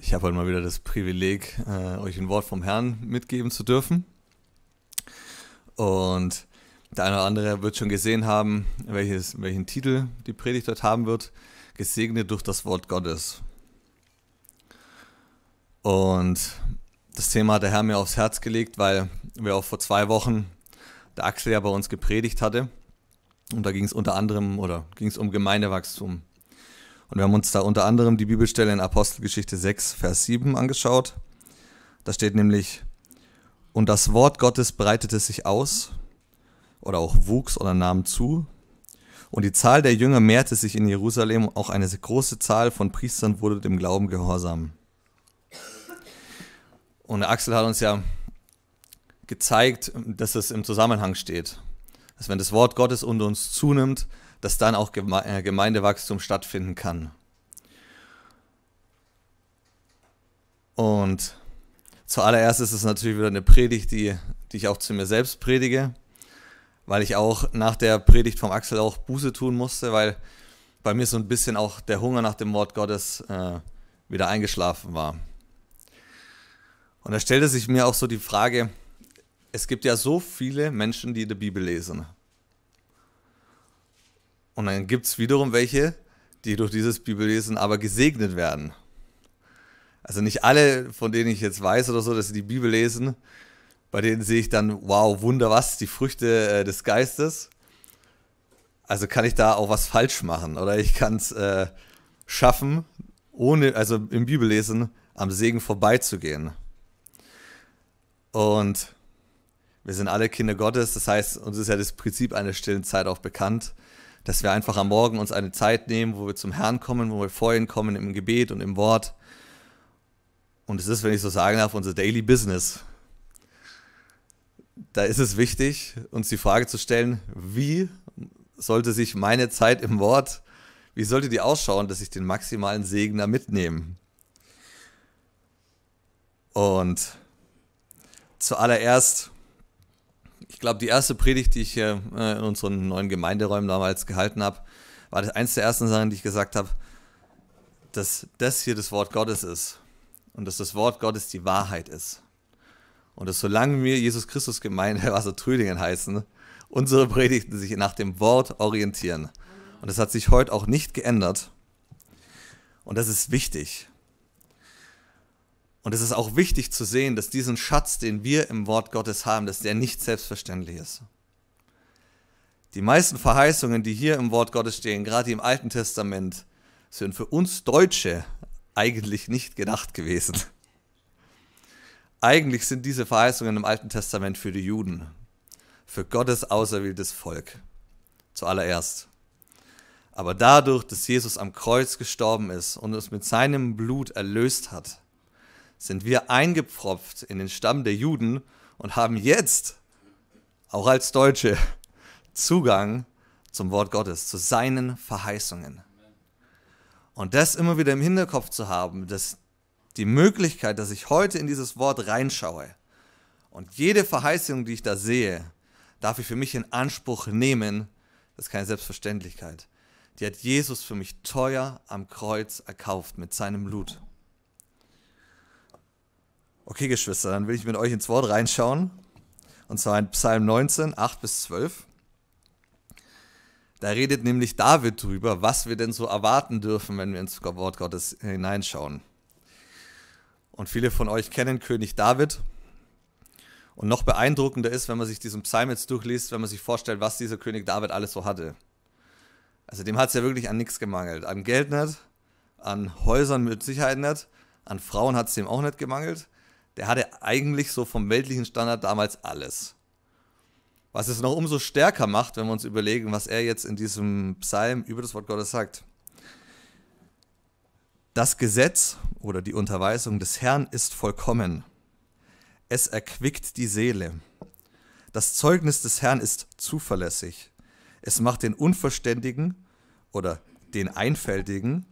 Ich habe heute mal wieder das Privileg, äh, euch ein Wort vom Herrn mitgeben zu dürfen. Und der eine oder andere wird schon gesehen haben, welches, welchen Titel die Predigt dort haben wird. Gesegnet durch das Wort Gottes. Und das Thema hat der Herr mir aufs Herz gelegt, weil wir auch vor zwei Wochen der Axel ja bei uns gepredigt hatte. Und da ging es unter anderem oder ging es um Gemeindewachstum. Und wir haben uns da unter anderem die Bibelstelle in Apostelgeschichte 6, Vers 7 angeschaut. Da steht nämlich, und das Wort Gottes breitete sich aus oder auch wuchs oder nahm zu. Und die Zahl der Jünger mehrte sich in Jerusalem, auch eine große Zahl von Priestern wurde dem Glauben gehorsam. Und Axel hat uns ja gezeigt, dass es im Zusammenhang steht. Dass wenn das Wort Gottes unter uns zunimmt, dass dann auch äh, Gemeindewachstum stattfinden kann. Und zuallererst ist es natürlich wieder eine Predigt, die, die ich auch zu mir selbst predige, weil ich auch nach der Predigt vom Axel auch Buße tun musste, weil bei mir so ein bisschen auch der Hunger nach dem Wort Gottes äh, wieder eingeschlafen war. Und da stellte sich mir auch so die Frage, es gibt ja so viele Menschen, die die Bibel lesen. Und dann gibt es wiederum welche, die durch dieses Bibellesen aber gesegnet werden. Also nicht alle, von denen ich jetzt weiß oder so, dass sie die Bibel lesen, bei denen sehe ich dann, wow, Wunder was, die Früchte äh, des Geistes. Also kann ich da auch was falsch machen oder ich kann es äh, schaffen, ohne, also im Bibellesen am Segen vorbeizugehen. Und wir sind alle Kinder Gottes, das heißt, uns ist ja das Prinzip einer stillen Zeit auch bekannt dass wir einfach am Morgen uns eine Zeit nehmen, wo wir zum Herrn kommen, wo wir vorhin kommen im Gebet und im Wort. Und es ist, wenn ich so sagen darf, unser Daily Business. Da ist es wichtig, uns die Frage zu stellen, wie sollte sich meine Zeit im Wort, wie sollte die ausschauen, dass ich den maximalen Segen da mitnehme? Und zuallererst ich glaube, die erste Predigt, die ich äh, in unseren neuen Gemeinderäumen damals gehalten habe, war das eins der ersten Sachen, die ich gesagt habe, dass das hier das Wort Gottes ist und dass das Wort Gottes die Wahrheit ist. Und dass solange wir Jesus Christus Gemeinde Wasser also Trüdingen heißen, unsere Predigten sich nach dem Wort orientieren. Und das hat sich heute auch nicht geändert. Und das ist wichtig. Und es ist auch wichtig zu sehen, dass diesen Schatz, den wir im Wort Gottes haben, dass der nicht selbstverständlich ist. Die meisten Verheißungen, die hier im Wort Gottes stehen, gerade im Alten Testament, sind für uns Deutsche eigentlich nicht gedacht gewesen. Eigentlich sind diese Verheißungen im Alten Testament für die Juden, für Gottes auserwähltes Volk zuallererst. Aber dadurch, dass Jesus am Kreuz gestorben ist und uns mit seinem Blut erlöst hat, sind wir eingepfropft in den Stamm der Juden und haben jetzt, auch als Deutsche, Zugang zum Wort Gottes, zu seinen Verheißungen. Und das immer wieder im Hinterkopf zu haben, dass die Möglichkeit, dass ich heute in dieses Wort reinschaue und jede Verheißung, die ich da sehe, darf ich für mich in Anspruch nehmen, das ist keine Selbstverständlichkeit. Die hat Jesus für mich teuer am Kreuz erkauft mit seinem Blut. Okay, Geschwister, dann will ich mit euch ins Wort reinschauen. Und zwar in Psalm 19, 8 bis 12. Da redet nämlich David drüber, was wir denn so erwarten dürfen, wenn wir ins Wort Gottes hineinschauen. Und viele von euch kennen König David. Und noch beeindruckender ist, wenn man sich diesen Psalm jetzt durchliest, wenn man sich vorstellt, was dieser König David alles so hatte. Also dem hat es ja wirklich an nichts gemangelt. An Geld nicht, an Häusern mit Sicherheit nicht, an Frauen hat es dem auch nicht gemangelt der hatte eigentlich so vom weltlichen Standard damals alles. Was es noch umso stärker macht, wenn wir uns überlegen, was er jetzt in diesem Psalm über das Wort Gottes sagt. Das Gesetz oder die Unterweisung des Herrn ist vollkommen. Es erquickt die Seele. Das Zeugnis des Herrn ist zuverlässig. Es macht den Unverständigen oder den Einfältigen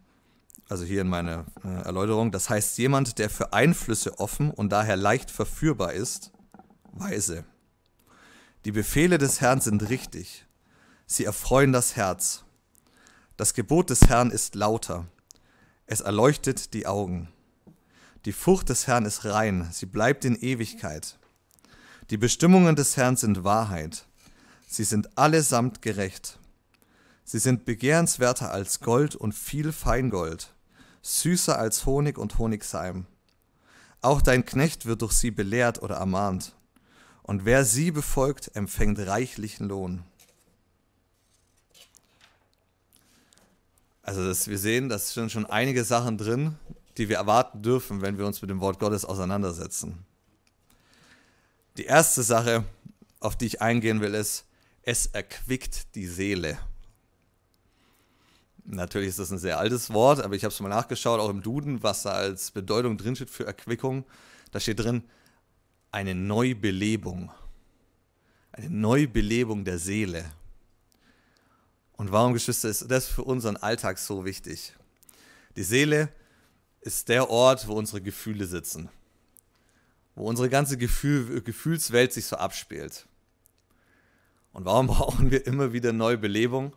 also hier in meine äh, Erläuterung, das heißt jemand, der für Einflüsse offen und daher leicht verführbar ist, weise. Die Befehle des Herrn sind richtig, sie erfreuen das Herz. Das Gebot des Herrn ist lauter, es erleuchtet die Augen. Die Furcht des Herrn ist rein, sie bleibt in Ewigkeit. Die Bestimmungen des Herrn sind Wahrheit, sie sind allesamt gerecht. Sie sind begehrenswerter als Gold und viel Feingold süßer als Honig und Honigseim. Auch dein Knecht wird durch sie belehrt oder ermahnt. Und wer sie befolgt, empfängt reichlichen Lohn. Also das, wir sehen, da sind schon einige Sachen drin, die wir erwarten dürfen, wenn wir uns mit dem Wort Gottes auseinandersetzen. Die erste Sache, auf die ich eingehen will, ist, es erquickt die Seele. Natürlich ist das ein sehr altes Wort, aber ich habe es mal nachgeschaut, auch im Duden, was da als Bedeutung drinsteht für Erquickung. Da steht drin, eine Neubelebung. Eine Neubelebung der Seele. Und warum, Geschwister, ist das für unseren Alltag so wichtig? Die Seele ist der Ort, wo unsere Gefühle sitzen. Wo unsere ganze Gefühl, Gefühlswelt sich so abspielt. Und warum brauchen wir immer wieder Neubelebung?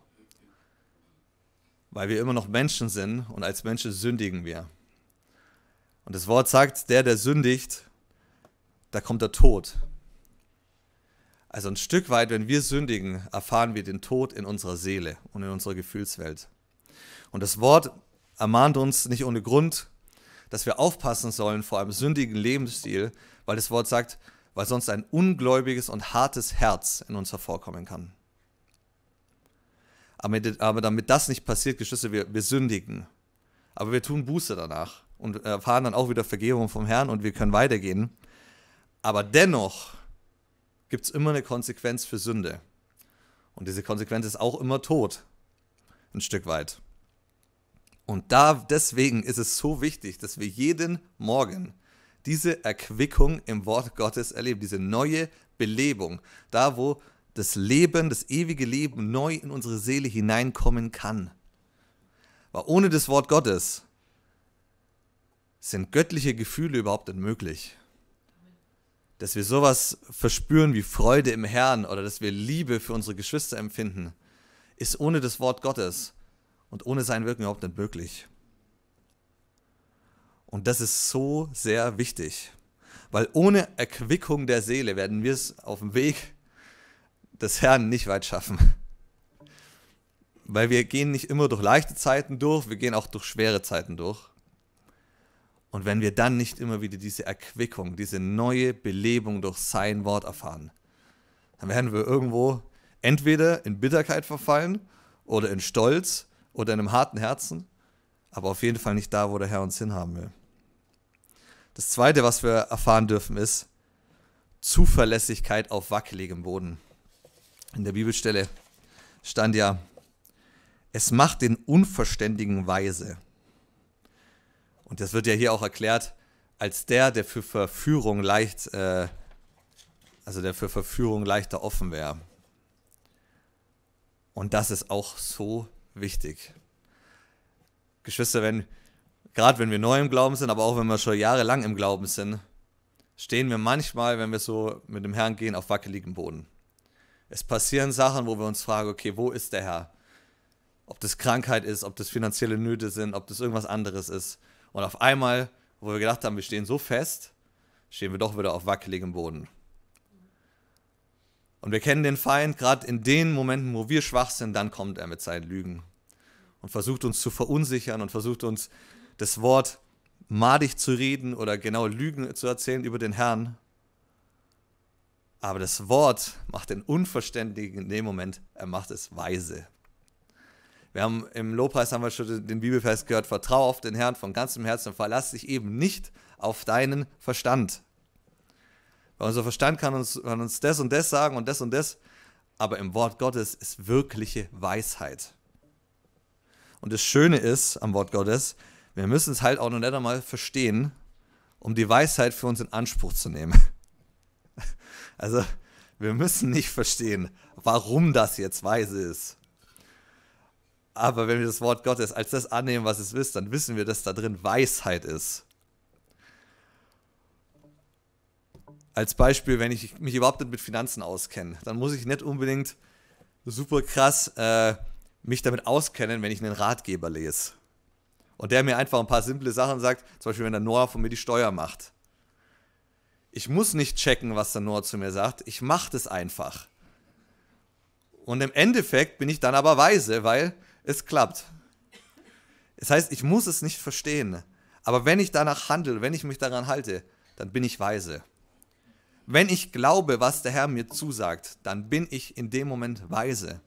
weil wir immer noch Menschen sind und als Menschen sündigen wir. Und das Wort sagt, der, der sündigt, da kommt der Tod. Also ein Stück weit, wenn wir sündigen, erfahren wir den Tod in unserer Seele und in unserer Gefühlswelt. Und das Wort ermahnt uns nicht ohne Grund, dass wir aufpassen sollen vor einem sündigen Lebensstil, weil das Wort sagt, weil sonst ein ungläubiges und hartes Herz in uns hervorkommen kann. Aber, aber damit das nicht passiert, Geschwister, wir, wir sündigen. Aber wir tun Buße danach und erfahren dann auch wieder Vergebung vom Herrn und wir können weitergehen. Aber dennoch gibt es immer eine Konsequenz für Sünde. Und diese Konsequenz ist auch immer Tod. Ein Stück weit. Und da, deswegen ist es so wichtig, dass wir jeden Morgen diese Erquickung im Wort Gottes erleben, diese neue Belebung. Da, wo das Leben, das ewige Leben neu in unsere Seele hineinkommen kann. Weil ohne das Wort Gottes sind göttliche Gefühle überhaupt nicht möglich. Dass wir sowas verspüren wie Freude im Herrn oder dass wir Liebe für unsere Geschwister empfinden, ist ohne das Wort Gottes und ohne sein Wirken überhaupt nicht möglich. Und das ist so sehr wichtig, weil ohne Erquickung der Seele werden wir es auf dem Weg des Herrn nicht weit schaffen. Weil wir gehen nicht immer durch leichte Zeiten durch, wir gehen auch durch schwere Zeiten durch. Und wenn wir dann nicht immer wieder diese Erquickung, diese neue Belebung durch sein Wort erfahren, dann werden wir irgendwo entweder in Bitterkeit verfallen oder in Stolz oder in einem harten Herzen, aber auf jeden Fall nicht da, wo der Herr uns hinhaben will. Das Zweite, was wir erfahren dürfen, ist Zuverlässigkeit auf wackeligem Boden. In der Bibelstelle stand ja, es macht den Unverständigen weise. Und das wird ja hier auch erklärt als der, der für Verführung leicht, äh, also der für Verführung leichter offen wäre. Und das ist auch so wichtig. Geschwister, wenn, gerade wenn wir neu im Glauben sind, aber auch wenn wir schon jahrelang im Glauben sind, stehen wir manchmal, wenn wir so mit dem Herrn gehen, auf wackeligem Boden. Es passieren Sachen, wo wir uns fragen, okay, wo ist der Herr? Ob das Krankheit ist, ob das finanzielle Nöte sind, ob das irgendwas anderes ist. Und auf einmal, wo wir gedacht haben, wir stehen so fest, stehen wir doch wieder auf wackeligem Boden. Und wir kennen den Feind, gerade in den Momenten, wo wir schwach sind, dann kommt er mit seinen Lügen und versucht uns zu verunsichern und versucht uns das Wort madig zu reden oder genau Lügen zu erzählen über den Herrn. Aber das Wort macht den Unverständigen in dem Moment, er macht es weise. Wir haben im Lobpreis haben wir schon den Bibelfest gehört, vertraue auf den Herrn von ganzem Herzen und verlass dich eben nicht auf deinen Verstand. Weil unser Verstand kann uns, kann uns das und das sagen und das und das, aber im Wort Gottes ist wirkliche Weisheit. Und das Schöne ist am Wort Gottes, wir müssen es halt auch noch nicht einmal verstehen, um die Weisheit für uns in Anspruch zu nehmen. Also, wir müssen nicht verstehen, warum das jetzt weise ist. Aber wenn wir das Wort Gottes als das annehmen, was es ist, dann wissen wir, dass da drin Weisheit ist. Als Beispiel, wenn ich mich überhaupt nicht mit Finanzen auskenne, dann muss ich nicht unbedingt super krass äh, mich damit auskennen, wenn ich einen Ratgeber lese. Und der mir einfach ein paar simple Sachen sagt, zum Beispiel wenn der Noah von mir die Steuer macht ich muss nicht checken, was der Noah zu mir sagt. Ich mache das einfach. Und im Endeffekt bin ich dann aber weise, weil es klappt. Das heißt, ich muss es nicht verstehen. Aber wenn ich danach handle, wenn ich mich daran halte, dann bin ich weise. Wenn ich glaube, was der Herr mir zusagt, dann bin ich in dem Moment weise.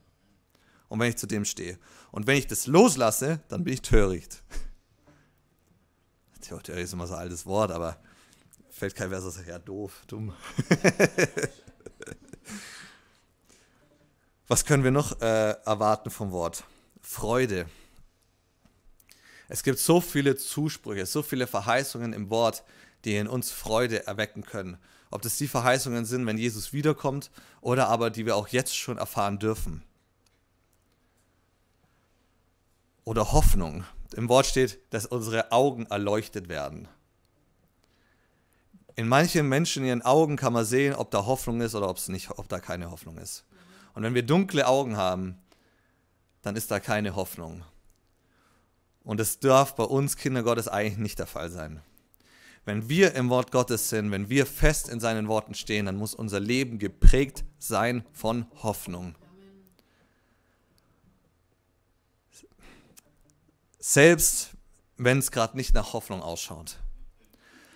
Und wenn ich zu dem stehe. Und wenn ich das loslasse, dann bin ich töricht. Töricht ist immer so ein altes Wort, aber fällt kein Vers, ja doof, dumm. Was können wir noch äh, erwarten vom Wort? Freude. Es gibt so viele Zusprüche, so viele Verheißungen im Wort, die in uns Freude erwecken können. Ob das die Verheißungen sind, wenn Jesus wiederkommt, oder aber die wir auch jetzt schon erfahren dürfen. Oder Hoffnung. Im Wort steht, dass unsere Augen erleuchtet werden in manchen Menschen, in ihren Augen kann man sehen, ob da Hoffnung ist oder ob's nicht, ob da keine Hoffnung ist. Und wenn wir dunkle Augen haben, dann ist da keine Hoffnung. Und es darf bei uns Kinder Gottes eigentlich nicht der Fall sein. Wenn wir im Wort Gottes sind, wenn wir fest in seinen Worten stehen, dann muss unser Leben geprägt sein von Hoffnung. Selbst wenn es gerade nicht nach Hoffnung ausschaut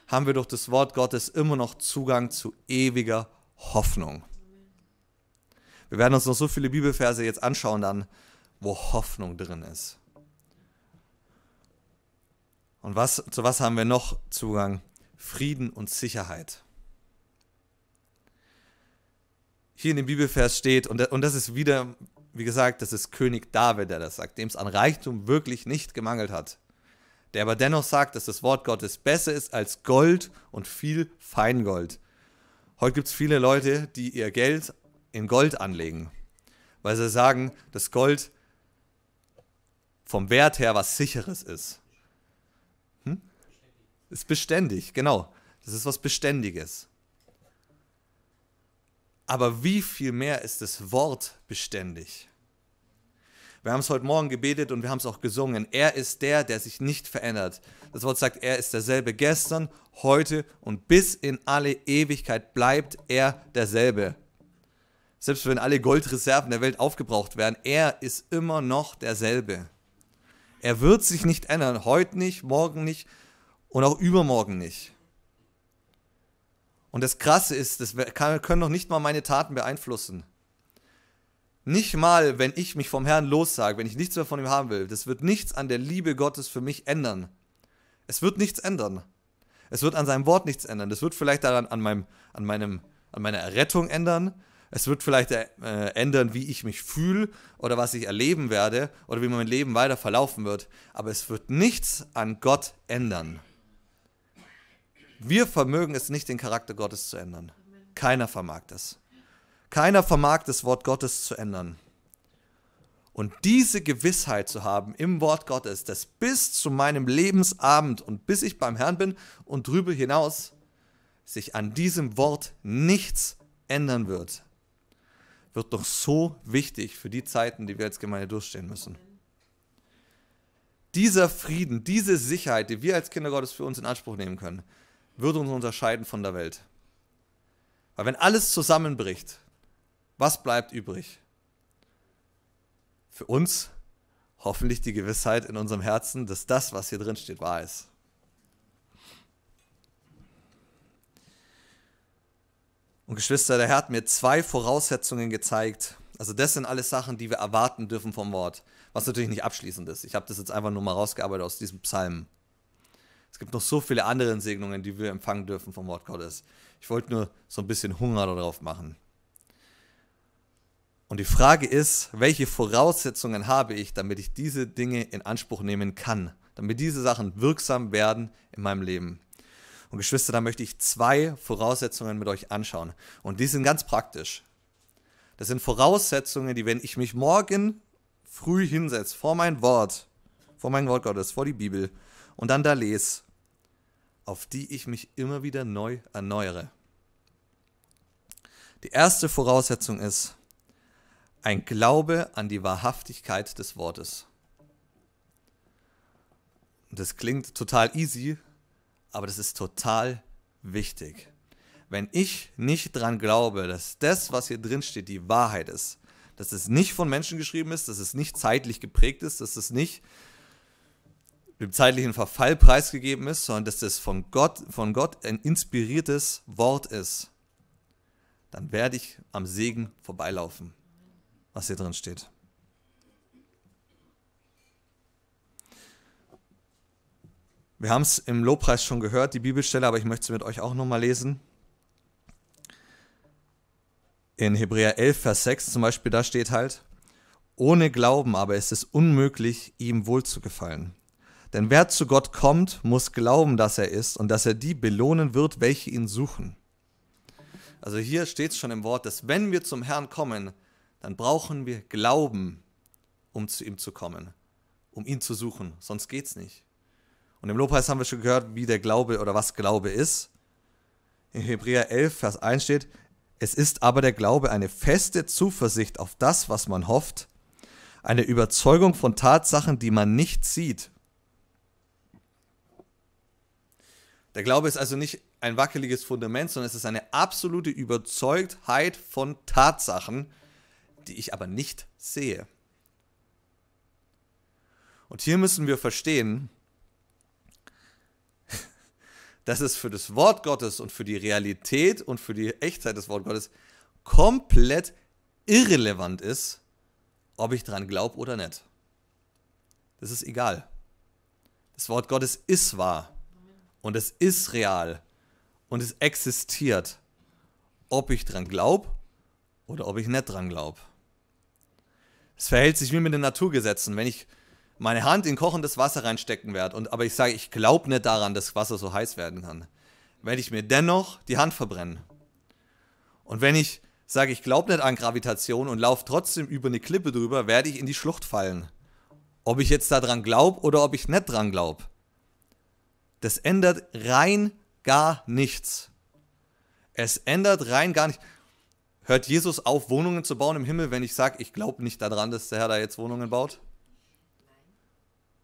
haben wir durch das Wort Gottes immer noch Zugang zu ewiger Hoffnung. Wir werden uns noch so viele Bibelverse jetzt anschauen, dann, wo Hoffnung drin ist. Und was, zu was haben wir noch Zugang? Frieden und Sicherheit. Hier in dem Bibelvers steht, und, und das ist wieder, wie gesagt, das ist König David, der das sagt, dem es an Reichtum wirklich nicht gemangelt hat der aber dennoch sagt, dass das Wort Gottes besser ist als Gold und viel Feingold. Heute gibt es viele Leute, die ihr Geld in Gold anlegen, weil sie sagen, dass Gold vom Wert her was Sicheres ist. Hm? Ist beständig, genau. Das ist was Beständiges. Aber wie viel mehr ist das Wort beständig? Wir haben es heute Morgen gebetet und wir haben es auch gesungen. Er ist der, der sich nicht verändert. Das Wort sagt, er ist derselbe gestern, heute und bis in alle Ewigkeit bleibt er derselbe. Selbst wenn alle Goldreserven der Welt aufgebraucht werden, er ist immer noch derselbe. Er wird sich nicht ändern, heute nicht, morgen nicht und auch übermorgen nicht. Und das Krasse ist, das können noch nicht mal meine Taten beeinflussen. Nicht mal, wenn ich mich vom Herrn lossage, wenn ich nichts mehr von ihm haben will, das wird nichts an der Liebe Gottes für mich ändern. Es wird nichts ändern. Es wird an seinem Wort nichts ändern. Das wird vielleicht daran an meinem, an meinem, an meiner Errettung ändern. Es wird vielleicht äh, ändern, wie ich mich fühle oder was ich erleben werde oder wie mein Leben weiter verlaufen wird. Aber es wird nichts an Gott ändern. Wir vermögen es nicht, den Charakter Gottes zu ändern. Keiner vermag das. Keiner vermag das Wort Gottes zu ändern. Und diese Gewissheit zu haben im Wort Gottes, dass bis zu meinem Lebensabend und bis ich beim Herrn bin und drüber hinaus sich an diesem Wort nichts ändern wird, wird doch so wichtig für die Zeiten, die wir als Gemeinde durchstehen müssen. Dieser Frieden, diese Sicherheit, die wir als Kinder Gottes für uns in Anspruch nehmen können, wird uns unterscheiden von der Welt. Weil wenn alles zusammenbricht, was bleibt übrig? Für uns hoffentlich die Gewissheit in unserem Herzen, dass das, was hier drin steht, wahr ist. Und Geschwister, der Herr hat mir zwei Voraussetzungen gezeigt. Also das sind alles Sachen, die wir erwarten dürfen vom Wort, was natürlich nicht abschließend ist. Ich habe das jetzt einfach nur mal rausgearbeitet aus diesem Psalm. Es gibt noch so viele andere Segnungen, die wir empfangen dürfen vom Wort Gottes. Ich wollte nur so ein bisschen Hunger darauf machen. Und die Frage ist, welche Voraussetzungen habe ich, damit ich diese Dinge in Anspruch nehmen kann, damit diese Sachen wirksam werden in meinem Leben. Und Geschwister, da möchte ich zwei Voraussetzungen mit euch anschauen. Und die sind ganz praktisch. Das sind Voraussetzungen, die, wenn ich mich morgen früh hinsetze, vor mein Wort, vor mein Wort Gottes, vor die Bibel und dann da lese, auf die ich mich immer wieder neu erneuere. Die erste Voraussetzung ist, ein Glaube an die Wahrhaftigkeit des Wortes. Das klingt total easy, aber das ist total wichtig. Wenn ich nicht dran glaube, dass das, was hier drin steht, die Wahrheit ist, dass es nicht von Menschen geschrieben ist, dass es nicht zeitlich geprägt ist, dass es nicht dem zeitlichen Verfall preisgegeben ist, sondern dass es von Gott, von Gott ein inspiriertes Wort ist, dann werde ich am Segen vorbeilaufen was hier drin steht. Wir haben es im Lobpreis schon gehört, die Bibelstelle, aber ich möchte sie mit euch auch nochmal lesen. In Hebräer 11, Vers 6 zum Beispiel, da steht halt, ohne Glauben aber ist es unmöglich, ihm wohlzugefallen. Denn wer zu Gott kommt, muss glauben, dass er ist und dass er die belohnen wird, welche ihn suchen. Also hier steht es schon im Wort, dass wenn wir zum Herrn kommen, dann brauchen wir Glauben, um zu ihm zu kommen, um ihn zu suchen, sonst geht's nicht. Und im Lobpreis haben wir schon gehört, wie der Glaube oder was Glaube ist. In Hebräer 11, Vers 1 steht, es ist aber der Glaube eine feste Zuversicht auf das, was man hofft, eine Überzeugung von Tatsachen, die man nicht sieht. Der Glaube ist also nicht ein wackeliges Fundament, sondern es ist eine absolute Überzeugtheit von Tatsachen, die ich aber nicht sehe. Und hier müssen wir verstehen, dass es für das Wort Gottes und für die Realität und für die Echtheit des Wort Gottes komplett irrelevant ist, ob ich daran glaube oder nicht. Das ist egal. Das Wort Gottes ist wahr und es ist real und es existiert, ob ich daran glaube oder ob ich nicht dran glaube. Es verhält sich wie mit den Naturgesetzen. Wenn ich meine Hand in kochendes Wasser reinstecken werde, und, aber ich sage, ich glaube nicht daran, dass Wasser so heiß werden kann, werde ich mir dennoch die Hand verbrennen. Und wenn ich sage, ich glaube nicht an Gravitation und laufe trotzdem über eine Klippe drüber, werde ich in die Schlucht fallen. Ob ich jetzt daran glaube oder ob ich nicht daran glaube. Das ändert rein gar nichts. Es ändert rein gar nichts. Hört Jesus auf, Wohnungen zu bauen im Himmel, wenn ich sage, ich glaube nicht daran, dass der Herr da jetzt Wohnungen baut?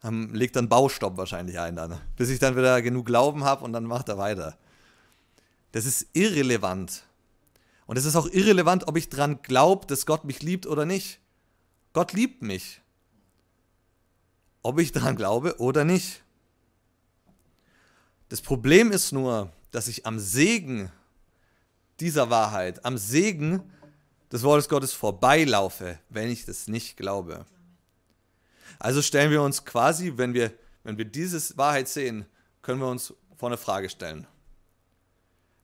Dann ähm, legt dann Baustopp wahrscheinlich ein, dann, bis ich dann wieder genug Glauben habe und dann macht er weiter. Das ist irrelevant. Und es ist auch irrelevant, ob ich daran glaube, dass Gott mich liebt oder nicht. Gott liebt mich. Ob ich daran glaube oder nicht. Das Problem ist nur, dass ich am Segen dieser Wahrheit, am Segen des Wortes Gottes vorbeilaufe, wenn ich das nicht glaube. Also stellen wir uns quasi, wenn wir, wenn wir diese Wahrheit sehen, können wir uns vor eine Frage stellen.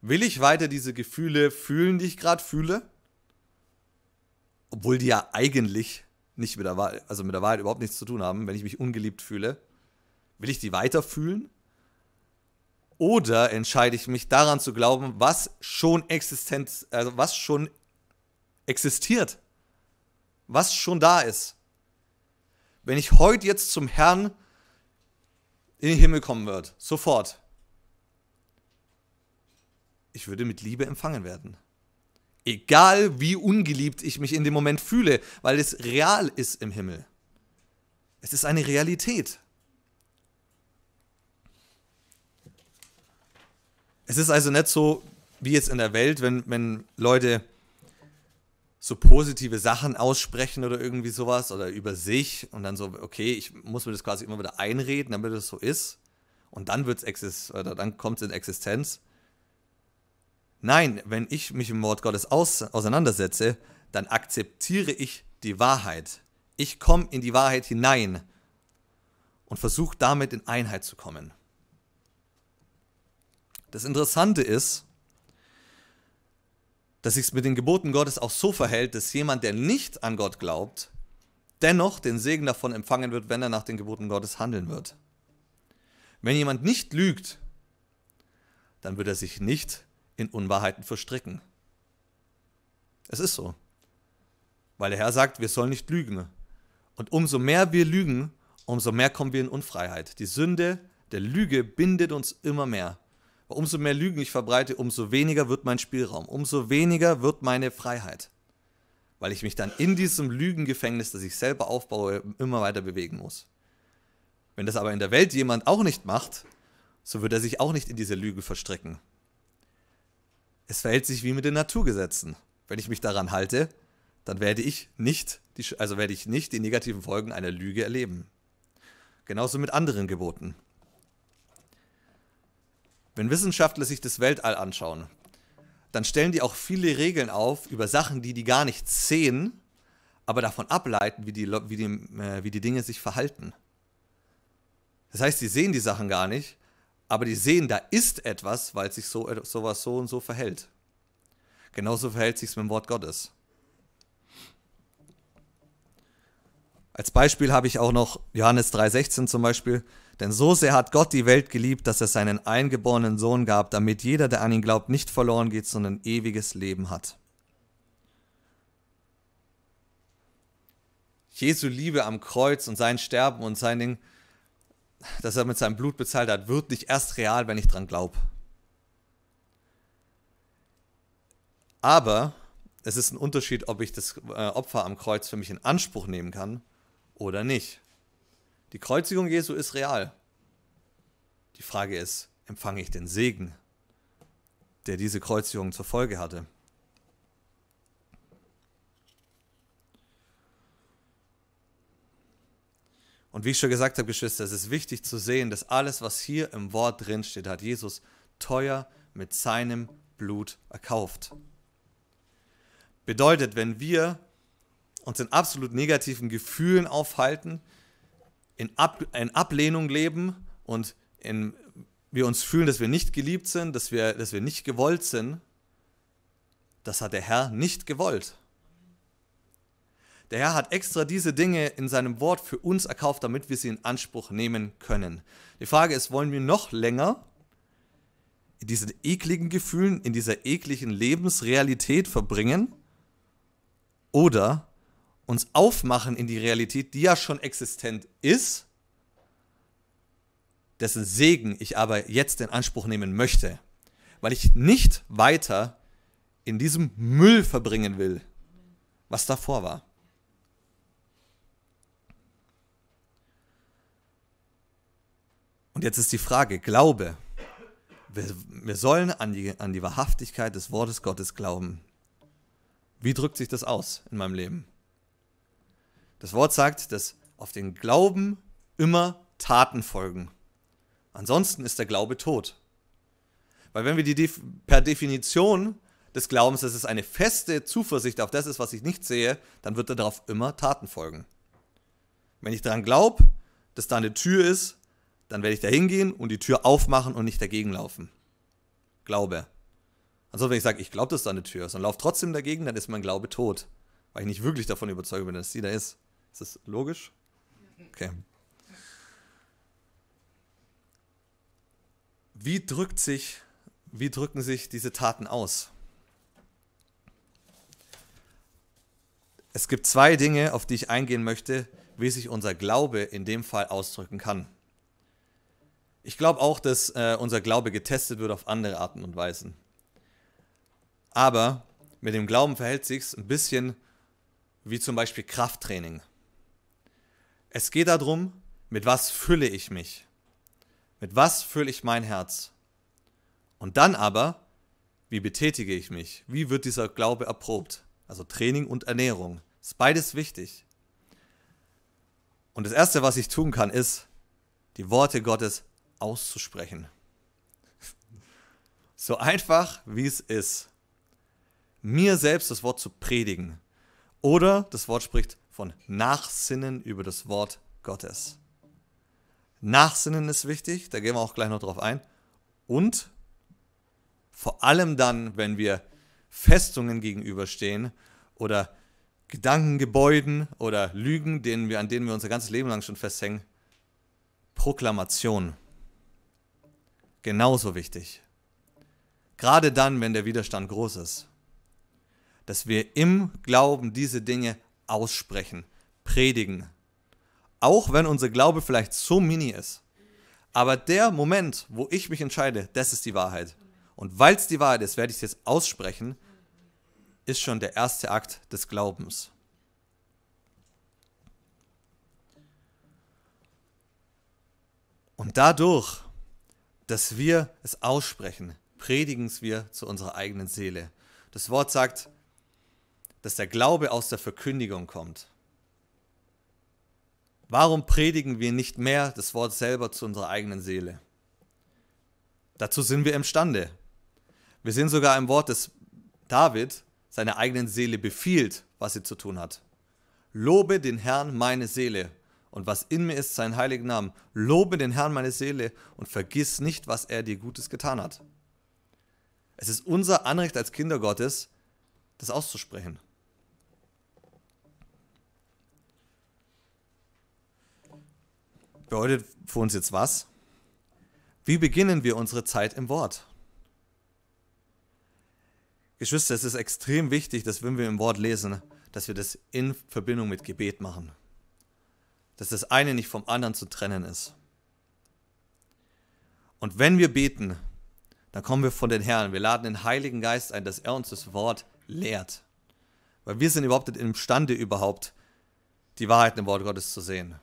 Will ich weiter diese Gefühle fühlen, die ich gerade fühle? Obwohl die ja eigentlich nicht mit der, Wahrheit, also mit der Wahrheit überhaupt nichts zu tun haben, wenn ich mich ungeliebt fühle. Will ich die weiter fühlen? Oder entscheide ich mich daran zu glauben, was schon existent, also was schon existiert, was schon da ist. Wenn ich heute jetzt zum Herrn in den Himmel kommen wird, sofort, ich würde mit Liebe empfangen werden. Egal wie ungeliebt ich mich in dem Moment fühle, weil es real ist im Himmel. Es ist eine Realität. Es ist also nicht so wie jetzt in der Welt, wenn, wenn Leute so positive Sachen aussprechen oder irgendwie sowas oder über sich und dann so, okay, ich muss mir das quasi immer wieder einreden, damit es so ist. Und dann wird's exist oder dann kommt es in Existenz. Nein, wenn ich mich im Wort Gottes auseinandersetze, dann akzeptiere ich die Wahrheit. Ich komme in die Wahrheit hinein und versuche damit in Einheit zu kommen. Das Interessante ist, dass sich es mit den Geboten Gottes auch so verhält, dass jemand, der nicht an Gott glaubt, dennoch den Segen davon empfangen wird, wenn er nach den Geboten Gottes handeln wird. Wenn jemand nicht lügt, dann wird er sich nicht in Unwahrheiten verstricken. Es ist so. Weil der Herr sagt, wir sollen nicht lügen. Und umso mehr wir lügen, umso mehr kommen wir in Unfreiheit. Die Sünde der Lüge bindet uns immer mehr. Umso mehr Lügen ich verbreite, umso weniger wird mein Spielraum, umso weniger wird meine Freiheit. Weil ich mich dann in diesem Lügengefängnis, das ich selber aufbaue, immer weiter bewegen muss. Wenn das aber in der Welt jemand auch nicht macht, so wird er sich auch nicht in diese Lüge verstricken. Es verhält sich wie mit den Naturgesetzen. Wenn ich mich daran halte, dann werde ich nicht, die, also werde ich nicht die negativen Folgen einer Lüge erleben. Genauso mit anderen Geboten. Wenn Wissenschaftler sich das Weltall anschauen, dann stellen die auch viele Regeln auf über Sachen, die die gar nicht sehen, aber davon ableiten, wie die, wie die, äh, wie die Dinge sich verhalten. Das heißt, sie sehen die Sachen gar nicht, aber die sehen, da ist etwas, weil sich so, sowas so und so verhält. Genauso verhält sich es mit dem Wort Gottes. Als Beispiel habe ich auch noch Johannes 3,16 zum Beispiel. Denn so sehr hat Gott die Welt geliebt, dass er seinen eingeborenen Sohn gab, damit jeder, der an ihn glaubt, nicht verloren geht, sondern ewiges Leben hat. Jesu Liebe am Kreuz und sein Sterben und sein Ding, das er mit seinem Blut bezahlt hat, wird nicht erst real, wenn ich dran glaube. Aber es ist ein Unterschied, ob ich das äh, Opfer am Kreuz für mich in Anspruch nehmen kann oder nicht. Die Kreuzigung Jesu ist real. Die Frage ist, empfange ich den Segen, der diese Kreuzigung zur Folge hatte? Und wie ich schon gesagt habe, Geschwister, es ist wichtig zu sehen, dass alles, was hier im Wort drin steht, hat Jesus teuer mit seinem Blut erkauft. Bedeutet, wenn wir uns in absolut negativen Gefühlen aufhalten, in, Ab in Ablehnung leben und in, wir uns fühlen, dass wir nicht geliebt sind, dass wir, dass wir nicht gewollt sind, das hat der Herr nicht gewollt. Der Herr hat extra diese Dinge in seinem Wort für uns erkauft, damit wir sie in Anspruch nehmen können. Die Frage ist, wollen wir noch länger in diesen ekligen Gefühlen, in dieser ekligen Lebensrealität verbringen? Oder uns aufmachen in die Realität, die ja schon existent ist, dessen Segen ich aber jetzt in Anspruch nehmen möchte, weil ich nicht weiter in diesem Müll verbringen will, was davor war. Und jetzt ist die Frage, Glaube. Wir, wir sollen an die, an die Wahrhaftigkeit des Wortes Gottes glauben. Wie drückt sich das aus in meinem Leben? Das Wort sagt, dass auf den Glauben immer Taten folgen. Ansonsten ist der Glaube tot. Weil wenn wir die Def per Definition des Glaubens, dass es eine feste Zuversicht auf das ist, was ich nicht sehe, dann wird darauf immer Taten folgen. Wenn ich daran glaube, dass da eine Tür ist, dann werde ich da hingehen und die Tür aufmachen und nicht dagegen laufen. Glaube. Ansonsten, wenn ich sage, ich glaube, dass da eine Tür ist und laufe trotzdem dagegen, dann ist mein Glaube tot, weil ich nicht wirklich davon überzeugt bin, dass die da ist. Ist das logisch? Okay. Wie drückt sich, wie drücken sich diese Taten aus? Es gibt zwei Dinge, auf die ich eingehen möchte, wie sich unser Glaube in dem Fall ausdrücken kann. Ich glaube auch, dass äh, unser Glaube getestet wird auf andere Arten und Weisen. Aber mit dem Glauben verhält sich es ein bisschen wie zum Beispiel Krafttraining. Es geht darum, mit was fülle ich mich? Mit was fülle ich mein Herz? Und dann aber, wie betätige ich mich? Wie wird dieser Glaube erprobt? Also Training und Ernährung. Ist beides wichtig. Und das Erste, was ich tun kann, ist, die Worte Gottes auszusprechen. So einfach, wie es ist. Mir selbst das Wort zu predigen. Oder das Wort spricht, von Nachsinnen über das Wort Gottes. Nachsinnen ist wichtig, da gehen wir auch gleich noch drauf ein. Und vor allem dann, wenn wir Festungen gegenüberstehen oder Gedankengebäuden oder Lügen, denen wir, an denen wir unser ganzes Leben lang schon festhängen, Proklamation. Genauso wichtig. Gerade dann, wenn der Widerstand groß ist. Dass wir im Glauben diese Dinge aussprechen, predigen. Auch wenn unser Glaube vielleicht so mini ist. Aber der Moment, wo ich mich entscheide, das ist die Wahrheit. Und weil es die Wahrheit ist, werde ich es jetzt aussprechen, ist schon der erste Akt des Glaubens. Und dadurch, dass wir es aussprechen, predigen es wir zu unserer eigenen Seele. Das Wort sagt, dass der Glaube aus der Verkündigung kommt. Warum predigen wir nicht mehr das Wort selber zu unserer eigenen Seele? Dazu sind wir imstande. Wir sind sogar im Wort dass David, seiner eigenen Seele befiehlt, was sie zu tun hat. Lobe den Herrn meine Seele und was in mir ist, sein heiligen Namen. Lobe den Herrn meine Seele und vergiss nicht, was er dir Gutes getan hat. Es ist unser Anrecht als Kinder Gottes, das auszusprechen. Bedeutet für uns jetzt was? Wie beginnen wir unsere Zeit im Wort? Geschwister, es ist extrem wichtig, dass wenn wir im Wort lesen, dass wir das in Verbindung mit Gebet machen. Dass das eine nicht vom anderen zu trennen ist. Und wenn wir beten, dann kommen wir von den Herrn. Wir laden den Heiligen Geist ein, dass er uns das Wort lehrt. Weil wir sind überhaupt nicht imstande, überhaupt die Wahrheiten im Wort Gottes zu sehen.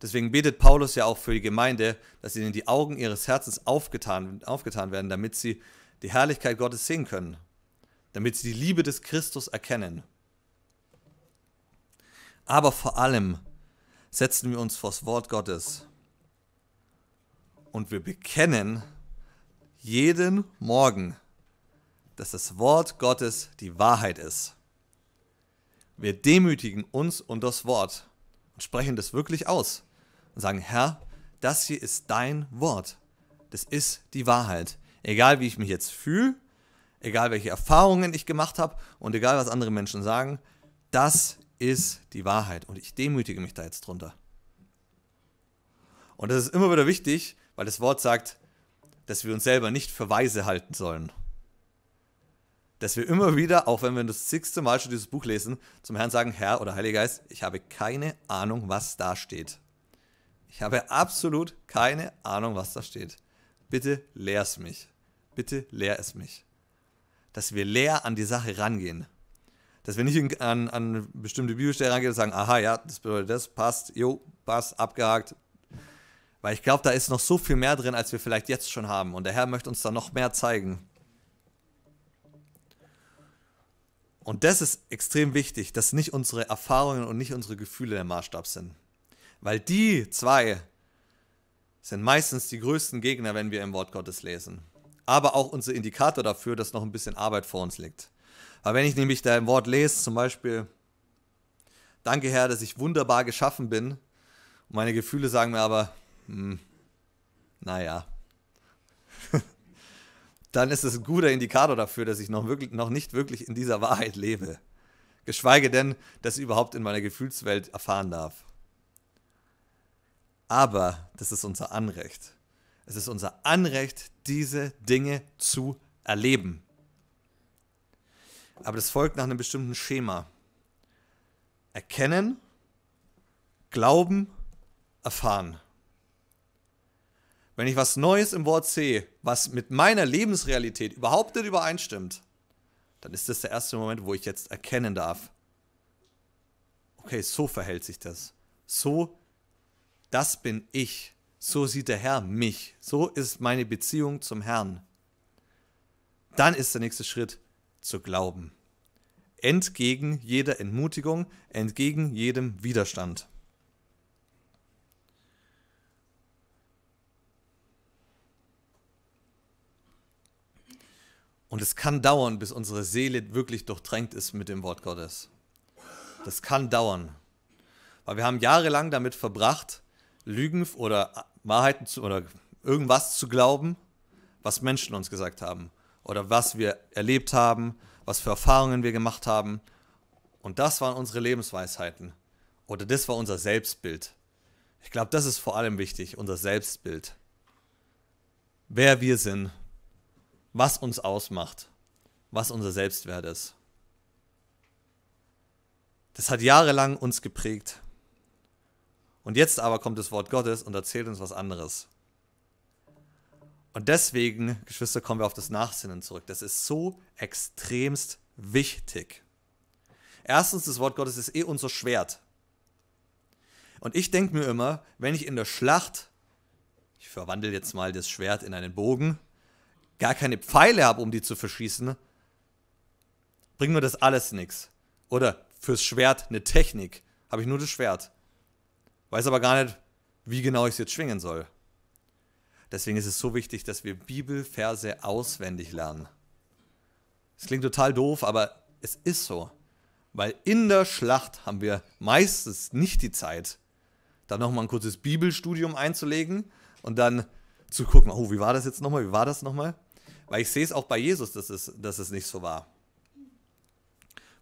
Deswegen betet Paulus ja auch für die Gemeinde, dass ihnen die Augen ihres Herzens aufgetan, aufgetan werden, damit sie die Herrlichkeit Gottes sehen können, damit sie die Liebe des Christus erkennen. Aber vor allem setzen wir uns vor das Wort Gottes und wir bekennen jeden Morgen, dass das Wort Gottes die Wahrheit ist. Wir demütigen uns und das Wort und sprechen das wirklich aus und sagen, Herr, das hier ist dein Wort. Das ist die Wahrheit. Egal wie ich mich jetzt fühle, egal welche Erfahrungen ich gemacht habe und egal was andere Menschen sagen, das ist die Wahrheit. Und ich demütige mich da jetzt drunter. Und das ist immer wieder wichtig, weil das Wort sagt, dass wir uns selber nicht für weise halten sollen. Dass wir immer wieder, auch wenn wir das sechste Mal schon dieses Buch lesen, zum Herrn sagen, Herr oder Heiliger Geist, ich habe keine Ahnung, was da steht. Ich habe absolut keine Ahnung, was da steht. Bitte lehr es mich. Bitte lehr es mich. Dass wir leer an die Sache rangehen. Dass wir nicht an, an bestimmte Bibelstellen rangehen und sagen, aha, ja, das bedeutet das, passt, jo, passt, abgehakt. Weil ich glaube, da ist noch so viel mehr drin, als wir vielleicht jetzt schon haben. Und der Herr möchte uns da noch mehr zeigen. Und das ist extrem wichtig, dass nicht unsere Erfahrungen und nicht unsere Gefühle der Maßstab sind. Weil die zwei sind meistens die größten Gegner, wenn wir im Wort Gottes lesen. Aber auch unser Indikator dafür, dass noch ein bisschen Arbeit vor uns liegt. Weil wenn ich nämlich da im Wort lese, zum Beispiel, danke Herr, dass ich wunderbar geschaffen bin, und meine Gefühle sagen mir aber, hm, naja, dann ist es ein guter Indikator dafür, dass ich noch, wirklich, noch nicht wirklich in dieser Wahrheit lebe. Geschweige denn, dass ich überhaupt in meiner Gefühlswelt erfahren darf. Aber das ist unser Anrecht. Es ist unser Anrecht, diese Dinge zu erleben. Aber das folgt nach einem bestimmten Schema. Erkennen, glauben, erfahren. Wenn ich was Neues im Wort sehe, was mit meiner Lebensrealität überhaupt nicht übereinstimmt, dann ist das der erste Moment, wo ich jetzt erkennen darf. Okay, so verhält sich das. So das bin ich. So sieht der Herr mich. So ist meine Beziehung zum Herrn. Dann ist der nächste Schritt zu glauben. Entgegen jeder Entmutigung, entgegen jedem Widerstand. Und es kann dauern, bis unsere Seele wirklich durchtränkt ist mit dem Wort Gottes. Das kann dauern. Weil wir haben jahrelang damit verbracht, Lügen oder Wahrheiten zu, oder irgendwas zu glauben, was Menschen uns gesagt haben oder was wir erlebt haben, was für Erfahrungen wir gemacht haben. Und das waren unsere Lebensweisheiten oder das war unser Selbstbild. Ich glaube, das ist vor allem wichtig, unser Selbstbild. Wer wir sind, was uns ausmacht, was unser Selbstwert ist. Das hat jahrelang uns geprägt. Und jetzt aber kommt das Wort Gottes und erzählt uns was anderes. Und deswegen, Geschwister, kommen wir auf das Nachsinnen zurück. Das ist so extremst wichtig. Erstens, das Wort Gottes ist eh unser Schwert. Und ich denke mir immer, wenn ich in der Schlacht, ich verwandle jetzt mal das Schwert in einen Bogen, gar keine Pfeile habe, um die zu verschießen, bringt mir das alles nichts. Oder fürs Schwert eine Technik, habe ich nur das Schwert weiß aber gar nicht, wie genau ich es jetzt schwingen soll. Deswegen ist es so wichtig, dass wir Bibelverse auswendig lernen. Es klingt total doof, aber es ist so. Weil in der Schlacht haben wir meistens nicht die Zeit, dann nochmal ein kurzes Bibelstudium einzulegen und dann zu gucken, oh, wie war das jetzt nochmal, wie war das nochmal? Weil ich sehe es auch bei Jesus, dass es, dass es nicht so war.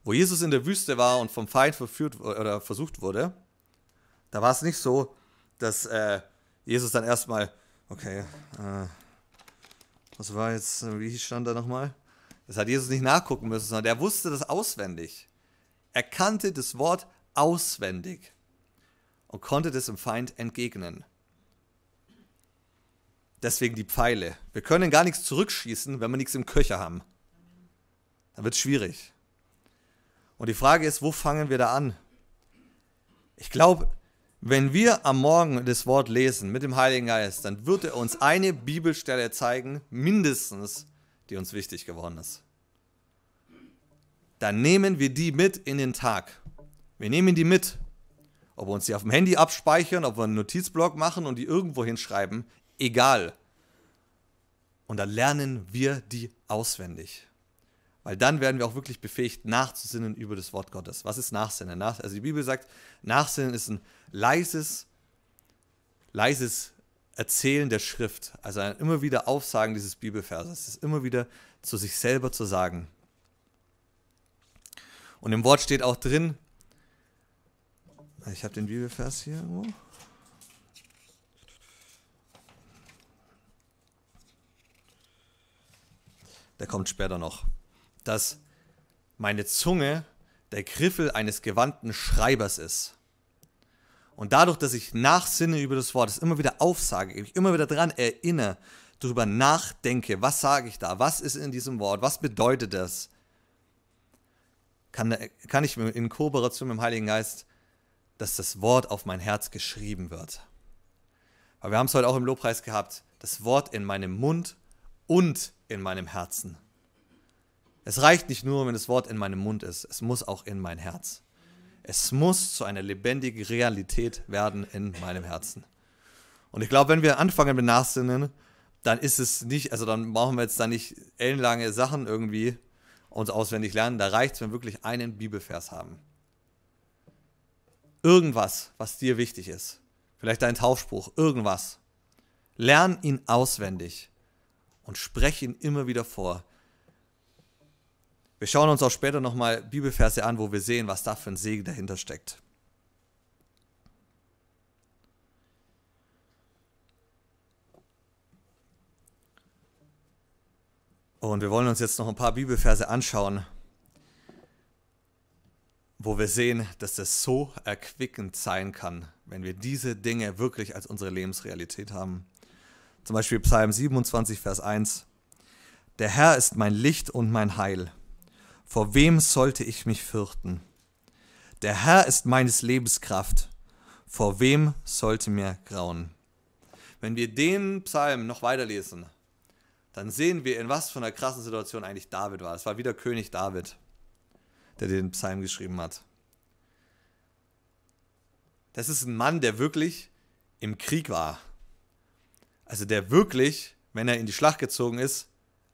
Wo Jesus in der Wüste war und vom Feind verführt oder versucht wurde, da war es nicht so, dass äh, Jesus dann erstmal, okay, äh, was war jetzt, wie stand da nochmal? Das hat Jesus nicht nachgucken müssen, sondern er wusste das auswendig. Er kannte das Wort auswendig und konnte das dem Feind entgegnen. Deswegen die Pfeile. Wir können gar nichts zurückschießen, wenn wir nichts im Köcher haben. Dann wird es schwierig. Und die Frage ist, wo fangen wir da an? Ich glaube, wenn wir am Morgen das Wort lesen mit dem Heiligen Geist, dann wird er uns eine Bibelstelle zeigen, mindestens, die uns wichtig geworden ist. Dann nehmen wir die mit in den Tag. Wir nehmen die mit. Ob wir uns die auf dem Handy abspeichern, ob wir einen Notizblock machen und die irgendwo hinschreiben, egal. Und dann lernen wir die auswendig. Weil dann werden wir auch wirklich befähigt, nachzusinnen über das Wort Gottes. Was ist Nachsinnen? Nach, also die Bibel sagt, Nachsinnen ist ein leises, leises Erzählen der Schrift. Also ein immer wieder Aufsagen dieses Bibelverses. Es ist immer wieder zu sich selber zu sagen. Und im Wort steht auch drin, ich habe den Bibelvers hier irgendwo. Der kommt später noch dass meine Zunge der Griffel eines gewandten Schreibers ist. Und dadurch, dass ich nachsinne über das Wort, es immer wieder aufsage, ich immer wieder daran erinnere, darüber nachdenke, was sage ich da, was ist in diesem Wort, was bedeutet das, kann, kann ich in Kooperation mit dem Heiligen Geist, dass das Wort auf mein Herz geschrieben wird. Aber wir haben es heute auch im Lobpreis gehabt, das Wort in meinem Mund und in meinem Herzen. Es reicht nicht nur, wenn das Wort in meinem Mund ist, es muss auch in mein Herz. Es muss zu einer lebendigen Realität werden in meinem Herzen. Und ich glaube, wenn wir anfangen mit Nachsinnen, dann ist es nicht, also dann brauchen wir jetzt da nicht ellenlange Sachen irgendwie uns auswendig lernen. Da reicht es, wenn wir wirklich einen Bibelvers haben. Irgendwas, was dir wichtig ist. Vielleicht dein Taufspruch, irgendwas. Lern ihn auswendig und sprech ihn immer wieder vor. Wir schauen uns auch später nochmal Bibelverse an, wo wir sehen, was da für ein Segen dahinter steckt. Und wir wollen uns jetzt noch ein paar Bibelverse anschauen, wo wir sehen, dass es so erquickend sein kann, wenn wir diese Dinge wirklich als unsere Lebensrealität haben. Zum Beispiel Psalm 27, Vers 1. Der Herr ist mein Licht und mein Heil. Vor wem sollte ich mich fürchten? Der Herr ist meines Lebens Kraft. Vor wem sollte mir grauen? Wenn wir den Psalm noch weiterlesen, dann sehen wir, in was für einer krassen Situation eigentlich David war. Es war wieder König David, der den Psalm geschrieben hat. Das ist ein Mann, der wirklich im Krieg war. Also der wirklich, wenn er in die Schlacht gezogen ist,